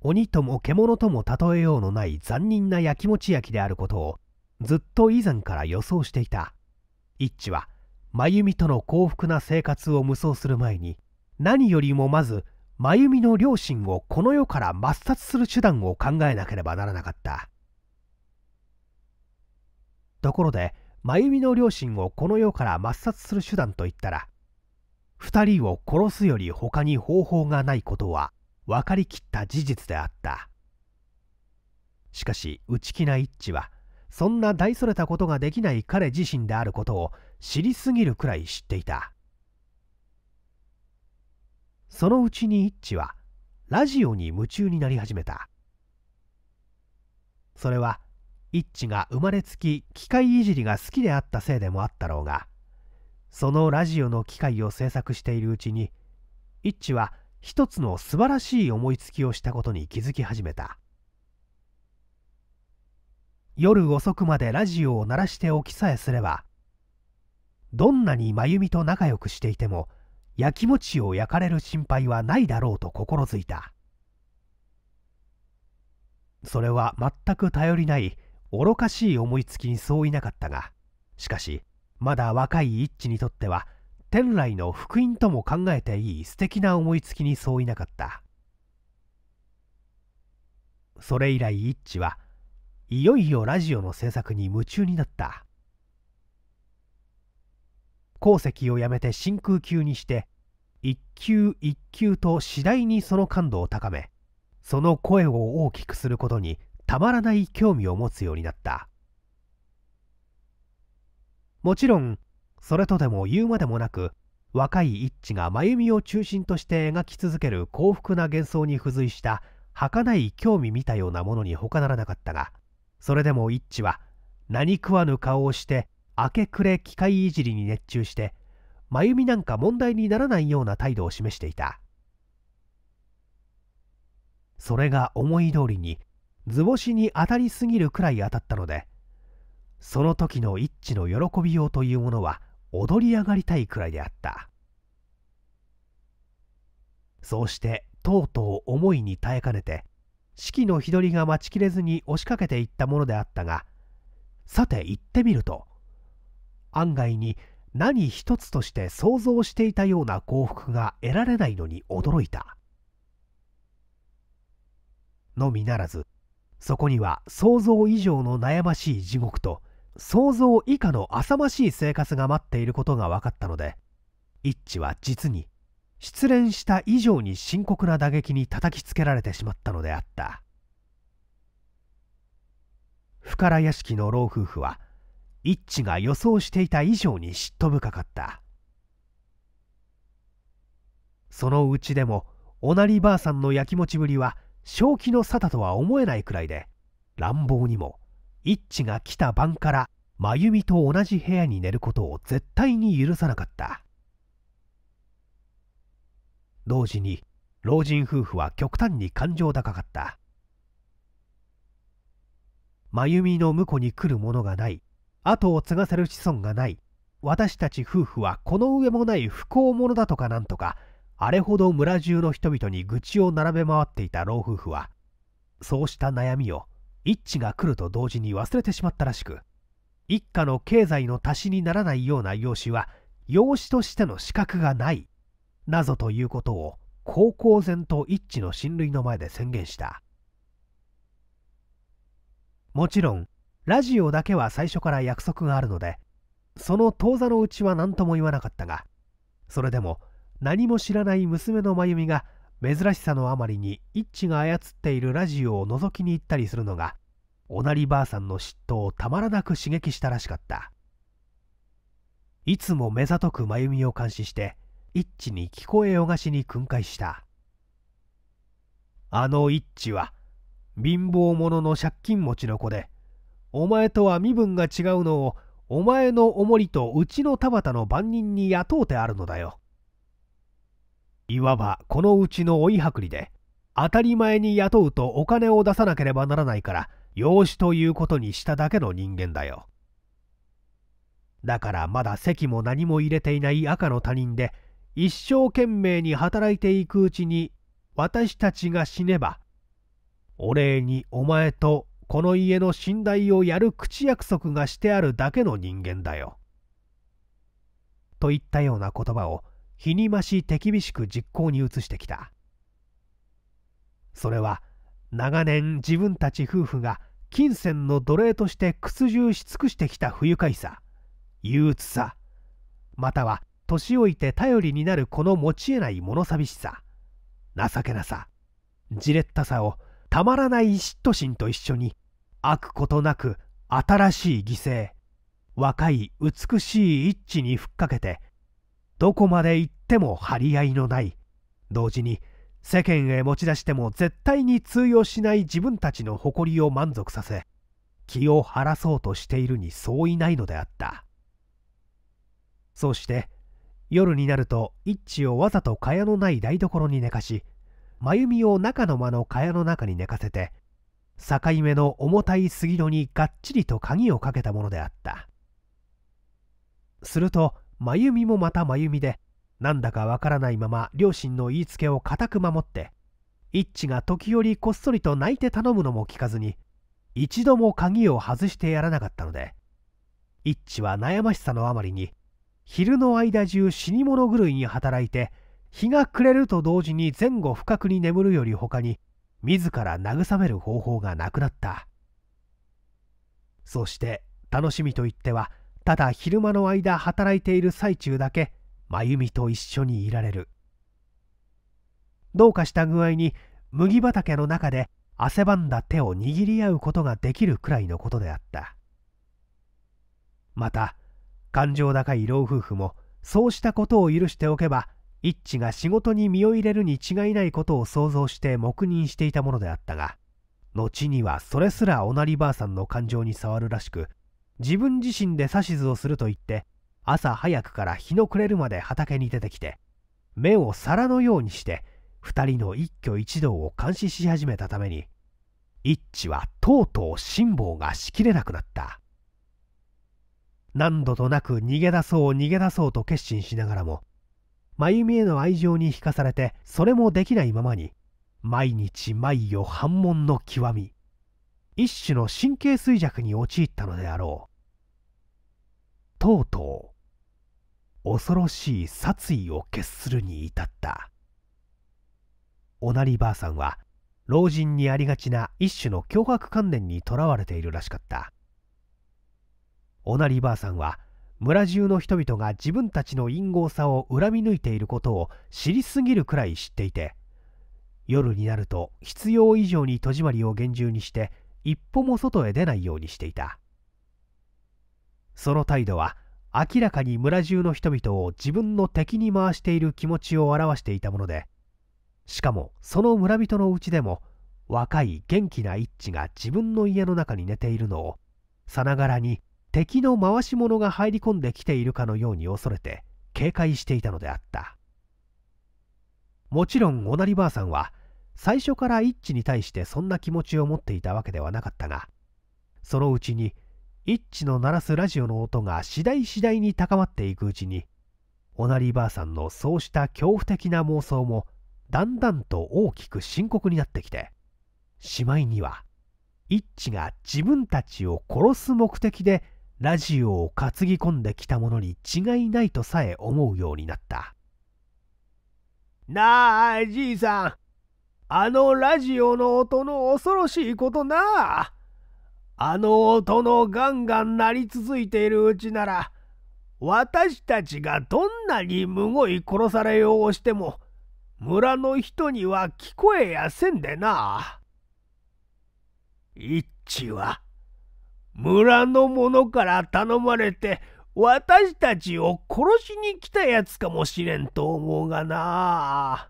鬼とも獣とも例えようのない残忍なやきもち焼きであることをずっと以前から予想していた一致は真由美との幸福な生活を無双する前に何よりもまず真由美の両親をこの世から抹殺する手段を考えなければならなかったところで真由美の両親をこの世から抹殺する手段といったら2人を殺すより他に方法がないことは分かりきった事実であったしかし内気な一致はそんな大それたことができない彼自身であることを知りすぎるくらい知っていたそのうちにイッチはラジオに夢中になり始めたそれはイッチが生まれつき機械いじりが好きであったせいでもあったろうがそのラジオの機械を制作しているうちにイッチは一つの素晴らしい思いつきをしたことに気づき始めた夜遅くまでラジオを鳴らしておきさえすればどんなに真由美と仲良くしていてもやきもちを焼かれる心配はないだろうと心づいたそれは全く頼りない愚かしい思いつきにそういなかったがしかしまだ若い一致にとっては天来の福音とも考えていい素敵な思いつきにそういなかったそれ以来一致はいよいよラジオの制作に夢中になった鉱石をやめて真空級にして一級一級と次第にその感度を高めその声を大きくすることにたまらない興味を持つようになったもちろんそれとでも言うまでもなく若い一致が真由美を中心として描き続ける幸福な幻想に付随した儚い興味見たようなものに他ならなかったがそれでも一致は何食わぬ顔をして明け暮れ機械いじりに熱中して真由美なんか問題にならないような態度を示していたそれが思い通りに図星に当たりすぎるくらい当たったのでその時の一致の喜びようというものは踊り上がりたいくらいであったそうしてとうとう思いに耐えかねて四季の日取りが待ちきれずに押しかけていったものであったがさて行ってみると案外に何一つとして想像していたような幸福が得られないのに驚いたのみならずそこには想像以上の悩ましい地獄と想像以下の浅ましい生活が待っていることが分かったので一致は実に失恋した以上に深刻な打撃に叩きつけられてしまったのであった深谷屋敷の老夫婦は一致が予想していた以上に嫉妬深かったそのうちでもおなりばあさんのやきもちぶりは正気の沙汰とは思えないくらいで乱暴にも一致が来た晩から真由美と同じ部屋に寝ることを絶対に許さなかった同時に老人夫婦は極端に感情高かった真由美の婿に来るものがない後を継がせる子孫がない私たち夫婦はこの上もない不幸者だとかなんとかあれほど村中の人々に愚痴を並べ回っていた老夫婦はそうした悩みを一致が来ると同時に忘れてしまったらしく一家の経済の足しにならないような養子は養子としての資格がないなぞということを高校然と一致の親類の前で宣言したもちろんラジオだけは最初から約束があるのでその当座のうちは何とも言わなかったがそれでも何も知らない娘の真由美が珍しさのあまりに一致が操っているラジオを覗きに行ったりするのがおなりばあさんの嫉妬をたまらなく刺激したらしかったいつも目ざとく真由美を監視して一致に聞こえよがしに訓戒したあの一致は貧乏者の借金持ちの子でお前とは身分が違うのをお前のおもりとうちの田畑の番人に雇うてあるのだよ。いわばこのうちの追いはくりで当たり前に雇うとお金を出さなければならないから養子ということにしただけの人間だよ。だからまだ席も何も入れていない赤の他人で一生懸命に働いていくうちに私たちが死ねばお礼にお前とこの家の信頼をやる口約束がしてあるだけの人間だよ。といったような言葉を日に増し手厳しく実行に移してきた。それは長年自分たち夫婦が金銭の奴隷として屈辱し尽くしてきた不愉快さ憂鬱さまたは年老いて頼りになるこの持ちえない物寂しさ情けなさじれったさをたまらない嫉妬心と一緒に飽くことなく新しい犠牲若い美しい一致にふっかけてどこまで行っても張り合いのない同時に世間へ持ち出しても絶対に通用しない自分たちの誇りを満足させ気を晴らそうとしているに相違ないのであったそうして夜になると一致をわざと蚊帳のない台所に寝かし真由美を中の間の蚊帳の中に寝かせて境目の重たい杉戸にがっちりと鍵をかけたものであったすると真由美もまた真由美でなんだかわからないまま両親の言いつけを固く守って一致が時折こっそりと泣いて頼むのも聞かずに一度も鍵を外してやらなかったので一致は悩ましさのあまりに昼の間中死に物狂いに働いて日が暮れると同時に前後不覚に眠るより他に自ら慰める方法がなくなったそして楽しみといってはただ昼間の間働いている最中だけ真由美と一緒にいられるどうかした具合に麦畑の中で汗ばんだ手を握り合うことができるくらいのことであったまた感情高い老夫婦もそうしたことを許しておけば一致が仕事に身を入れるに違いないことを想像して黙認していたものであったが後にはそれすらおなりばあさんの感情に触るらしく自分自身で指図をすると言って朝早くから日の暮れるまで畑に出てきて目を皿のようにして2人の一挙一動を監視し始めたために一致はとうとう辛抱がしきれなくなった何度となく逃げ出そう逃げ出そうと決心しながらも真由美への愛情に引かされてそれもできないままに毎日毎夜反問の極み一種の神経衰弱に陥ったのであろうとうとう恐ろしい殺意を決するに至ったおなりばあさんは老人にありがちな一種の脅迫観念にとらわれているらしかったおなりばあさんは村中の人々が自分たちの陰謀さを恨み抜いていることを知りすぎるくらい知っていて夜になると必要以上に戸締まりを厳重にして一歩も外へ出ないようにしていたその態度は明らかに村中の人々を自分の敵に回している気持ちを表していたものでしかもその村人のうちでも若い元気な一致が自分の家の中に寝ているのをさながらに敵の回し者が入り込んできているかのように恐れて警戒していたのであったもちろんおなりばあさんは最初からイッチに対してそんな気持ちを持っていたわけではなかったがそのうちにイッチの鳴らすラジオの音が次第次第に高まっていくうちにおなりばあさんのそうした恐怖的な妄想もだんだんと大きく深刻になってきてしまいにはイッチが自分たちを殺す目的でラジオを担ぎ込んできたものに違いないとさえ思うようになった。なあ、じいさん。あのラジオの音の恐ろしいことなあ。あの音のガンガン鳴り続いているうちなら、私たちがどんなにむごい殺されようをしても、村の人には聞こえやせんでな。一致は村の者から頼まれて私たちを殺しに来たやつかもしれんと思うがな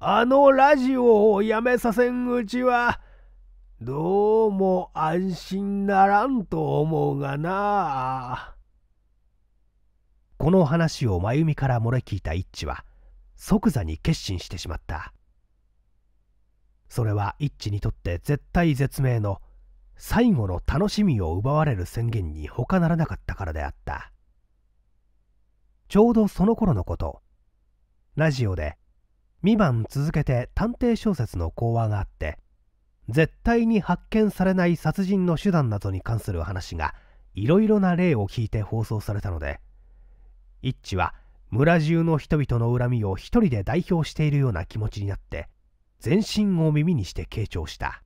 あのラジオをやめさせんうちはどうも安心ならんと思うがなこの話を真由美から漏れ聞いた一致は即座に決心してしまったそれは一致にとって絶体絶命の最後の楽しみを奪われる宣言に他ならなかったからであったちょうどその頃のことラジオで2晩続けて探偵小説の講話があって絶対に発見されない殺人の手段などに関する話がいろいろな例を聞いて放送されたので一致は村中の人々の恨みを一人で代表しているような気持ちになって全身を耳にして傾聴した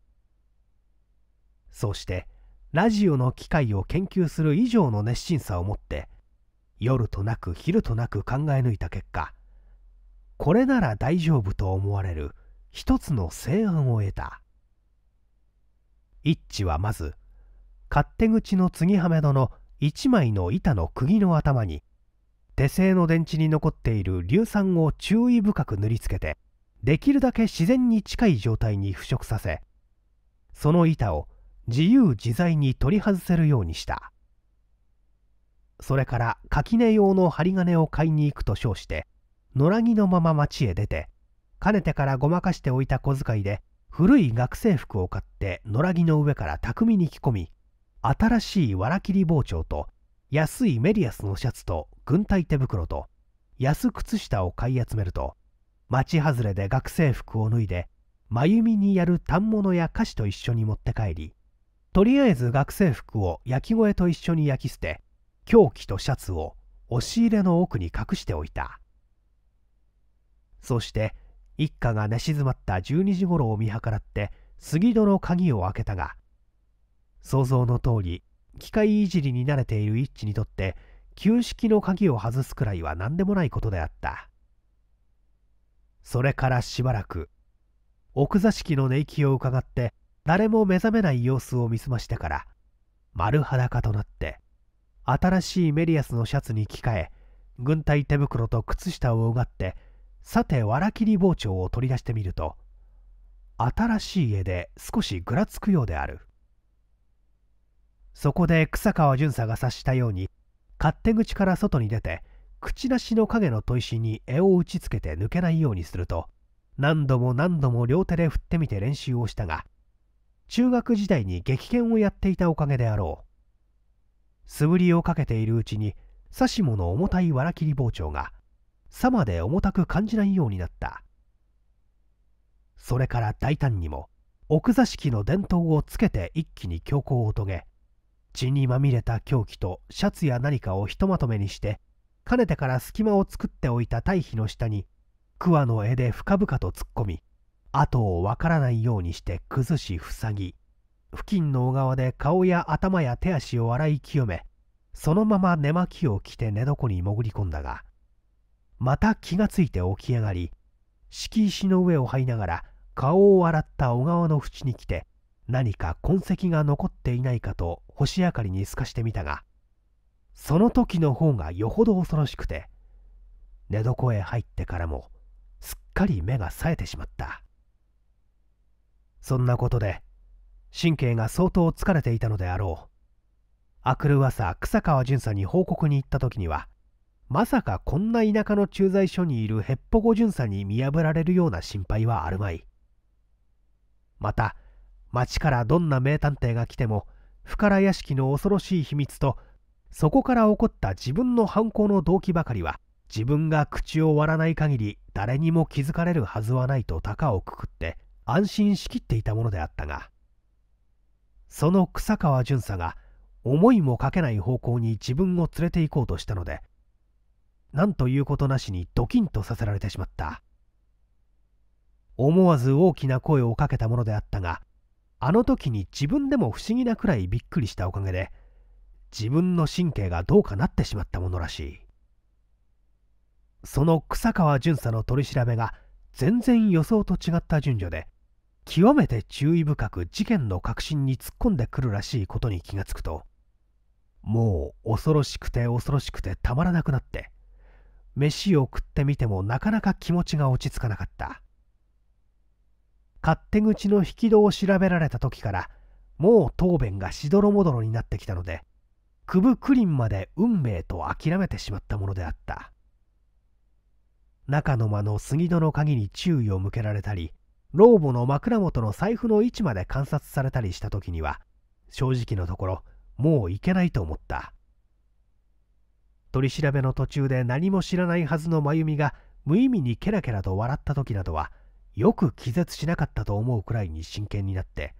そうしてラジオの機械を研究する以上の熱心さを持って夜となく昼となく考え抜いた結果これなら大丈夫と思われる一つの成案を得た一致はまず勝手口の継ぎはめ戸の一枚の板の釘の頭に手製の電池に残っている硫酸を注意深く塗りつけてできるだけ自然に近い状態に腐食させその板を自由自在に取り外せるようにしたそれから垣根用の針金を買いに行くと称して野良着のまま町へ出てかねてからごまかしておいた小遣いで古い学生服を買って野良着の上から巧みに着込み新しいわら切り包丁と安いメリアスのシャツと軍隊手袋と安靴下を買い集めると町外れで学生服を脱いで真弓にやる反物や菓子と一緒に持って帰りとりあえず学生服を焼き声と一緒に焼き捨て凶器とシャツを押し入れの奥に隠しておいたそして一家が寝静まった12時頃を見計らって杉戸の鍵を開けたが想像の通り機械いじりに慣れている一致にとって旧式の鍵を外すくらいは何でもないことであったそれからしばらく奥座敷の寝息を伺って誰も目覚めない様子を見せましてから丸裸となって新しいメリアスのシャツに着替え軍隊手袋と靴下をうがってさてわらり包丁を取り出してみると新しい絵で少しぐらつくようであるそこで草川巡査が察したように勝手口から外に出て口なしの影の砥石に絵を打ちつけて抜けないようにすると何度も何度も両手で振ってみて練習をしたが中学時代に激剣をやっていたおかげであろう素振りをかけているうちに指しの重たいわら切り包丁がさまで重たく感じないようになったそれから大胆にも奥座敷の伝統をつけて一気に強行を遂げ血にまみれた凶器とシャツや何かをひとまとめにしてかねてから隙間を作っておいた堆肥の下に桑の柄で深々と突っ込み後をわからないようにして崩し塞ぎ付近の小川で顔や頭や手足を洗い清めそのまま寝巻きを着て寝床に潜り込んだがまた気がついて起き上がり敷石の上を這いながら顔を洗った小川の縁に来て何か痕跡が残っていないかと星明かりに透かしてみたがその時の方がよほど恐ろしくて寝床へ入ってからもすっかり目が冴えてしまったそんなことで神経が相当疲れていたのであろう明くる朝草川巡査に報告に行った時にはまさかこんな田舎の駐在所にいるヘッポコ巡査に見破られるような心配はあるまいまた町からどんな名探偵が来ても深良屋敷の恐ろしい秘密とそこから起こった自分の犯行の動機ばかりは自分が口を割らない限り誰にも気づかれるはずはないと高をくくって安心しきっていたものであったがその草川巡査が思いもかけない方向に自分を連れて行こうとしたので何ということなしにドキンとさせられてしまった思わず大きな声をかけたものであったがあの時に自分でも不思議なくらいびっくりしたおかげで自分の神経がどうかなってしまったものらしいその草川巡査の取り調べが全然予想と違った順序で極めて注意深く事件の核心に突っ込んでくるらしいことに気がつくともう恐ろしくて恐ろしくてたまらなくなって飯を食ってみてもなかなか気持ちが落ち着かなかった勝手口の引き戸を調べられた時からもう答弁がしどろもどろになってきたのでクブクリンまで運命と諦めてしまったものであった中の間の杉戸の鍵に注意を向けられたり老母の枕元の財布の位置まで観察されたりした時には正直のところもういけないと思った取り調べの途中で何も知らないはずの真由美が無意味にケラケラと笑った時などはよく気絶しなかったと思うくらいに真剣になって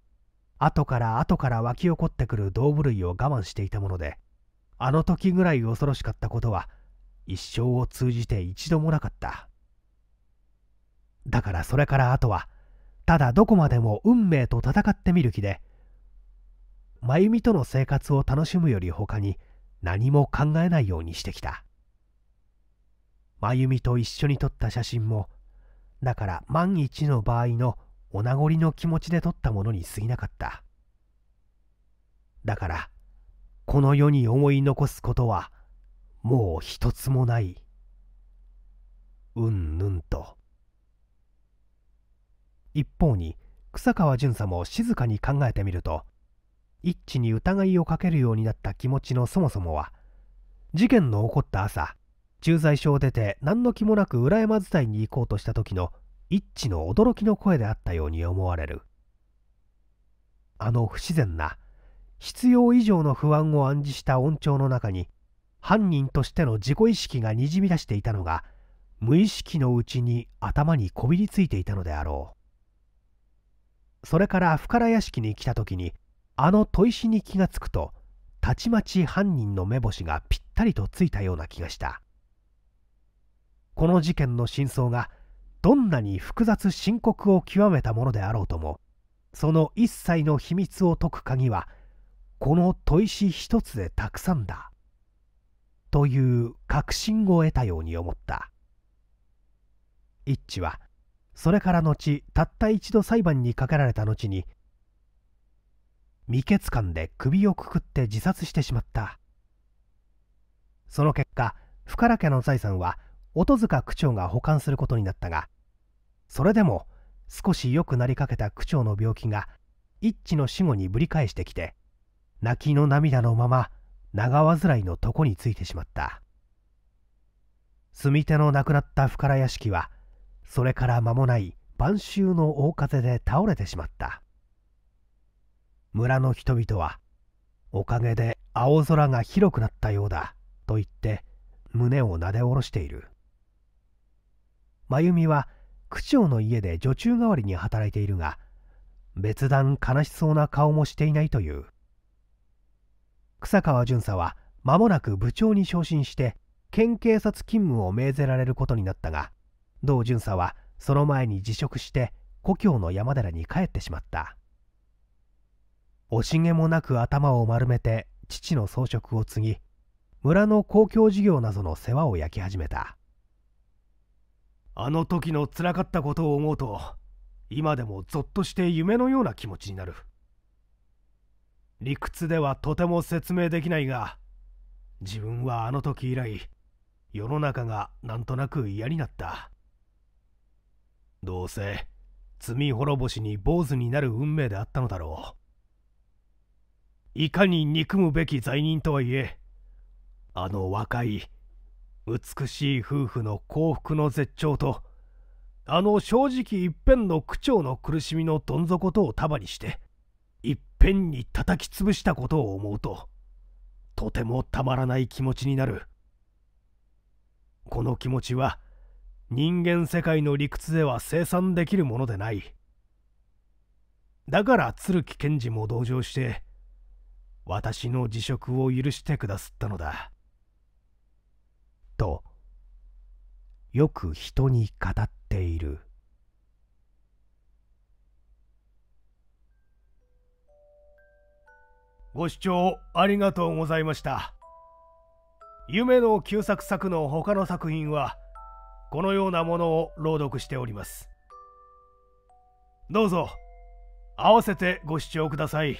後から後から湧き起こってくる動物類を我慢していたものであの時ぐらい恐ろしかったことは一生を通じて一度もなかっただからそれからあとはただどこまでも運命と戦ってみる気で真由美との生活を楽しむより他に何も考えないようにしてきた真由美と一緒に撮った写真もだから万一の場合のお名残の気持ちで撮ったものに過ぎなかっただからこの世に思い残すことはもう一つもないうんぬんと。一方に草川巡査も静かに考えてみると一致に疑いをかけるようになった気持ちのそもそもは事件の起こった朝駐在所を出て何の気もなく裏山伝いに行こうとした時の一致の驚きの声であったように思われるあの不自然な必要以上の不安を暗示した音調の中に犯人としての自己意識がにじみ出していたのが無意識のうちに頭にこびりついていたのであろうそれから深屋敷に来た時にあの砥石に気がつくとたちまち犯人の目星がぴったりとついたような気がしたこの事件の真相がどんなに複雑深刻を極めたものであろうともその一切の秘密を解く鍵はこの砥石一つでたくさんだという確信を得たように思った一致はそれから後たった一度裁判にかけられた後に未決感で首をくくって自殺してしまったその結果深良家の財産は音塚区長が保管することになったがそれでも少し良くなりかけた区長の病気が一致の死後にぶり返してきて泣きの涙のまま長患いの床についてしまった住み手の亡くなった深良屋敷はそれから間もない晩秋の大風で倒れてしまった村の人々はおかげで青空が広くなったようだと言って胸をなで下ろしている真由美は区長の家で女中代わりに働いているが別段悲しそうな顔もしていないという草川巡査は間もなく部長に昇進して県警察勤務を命ぜられることになったが道巡査はその前に辞職して故郷の山寺に帰ってしまった惜しげもなく頭を丸めて父の装飾を継ぎ村の公共事業などの世話を焼き始めたあの時のつらかったことを思うと今でもぞっとして夢のような気持ちになる理屈ではとても説明できないが自分はあの時以来世の中がなんとなく嫌になったどうせ罪滅ぼしに坊主になる運命であったのだろういかに憎むべき罪人とはいえあの若い美しい夫婦の幸福の絶頂とあの正直一辺の区長の苦しみのどん底とを束にして一遍に叩き潰したことを思うととてもたまらない気持ちになるこの気持ちは人間世界の理屈では生産できるものでないだから鶴木賢治も同情して私の辞職を許してくだすったのだとよく人に語っているご視聴ありがとうございました夢の旧作作の他の作品は「このようなものを朗読しておりますどうぞ合わせてご視聴ください。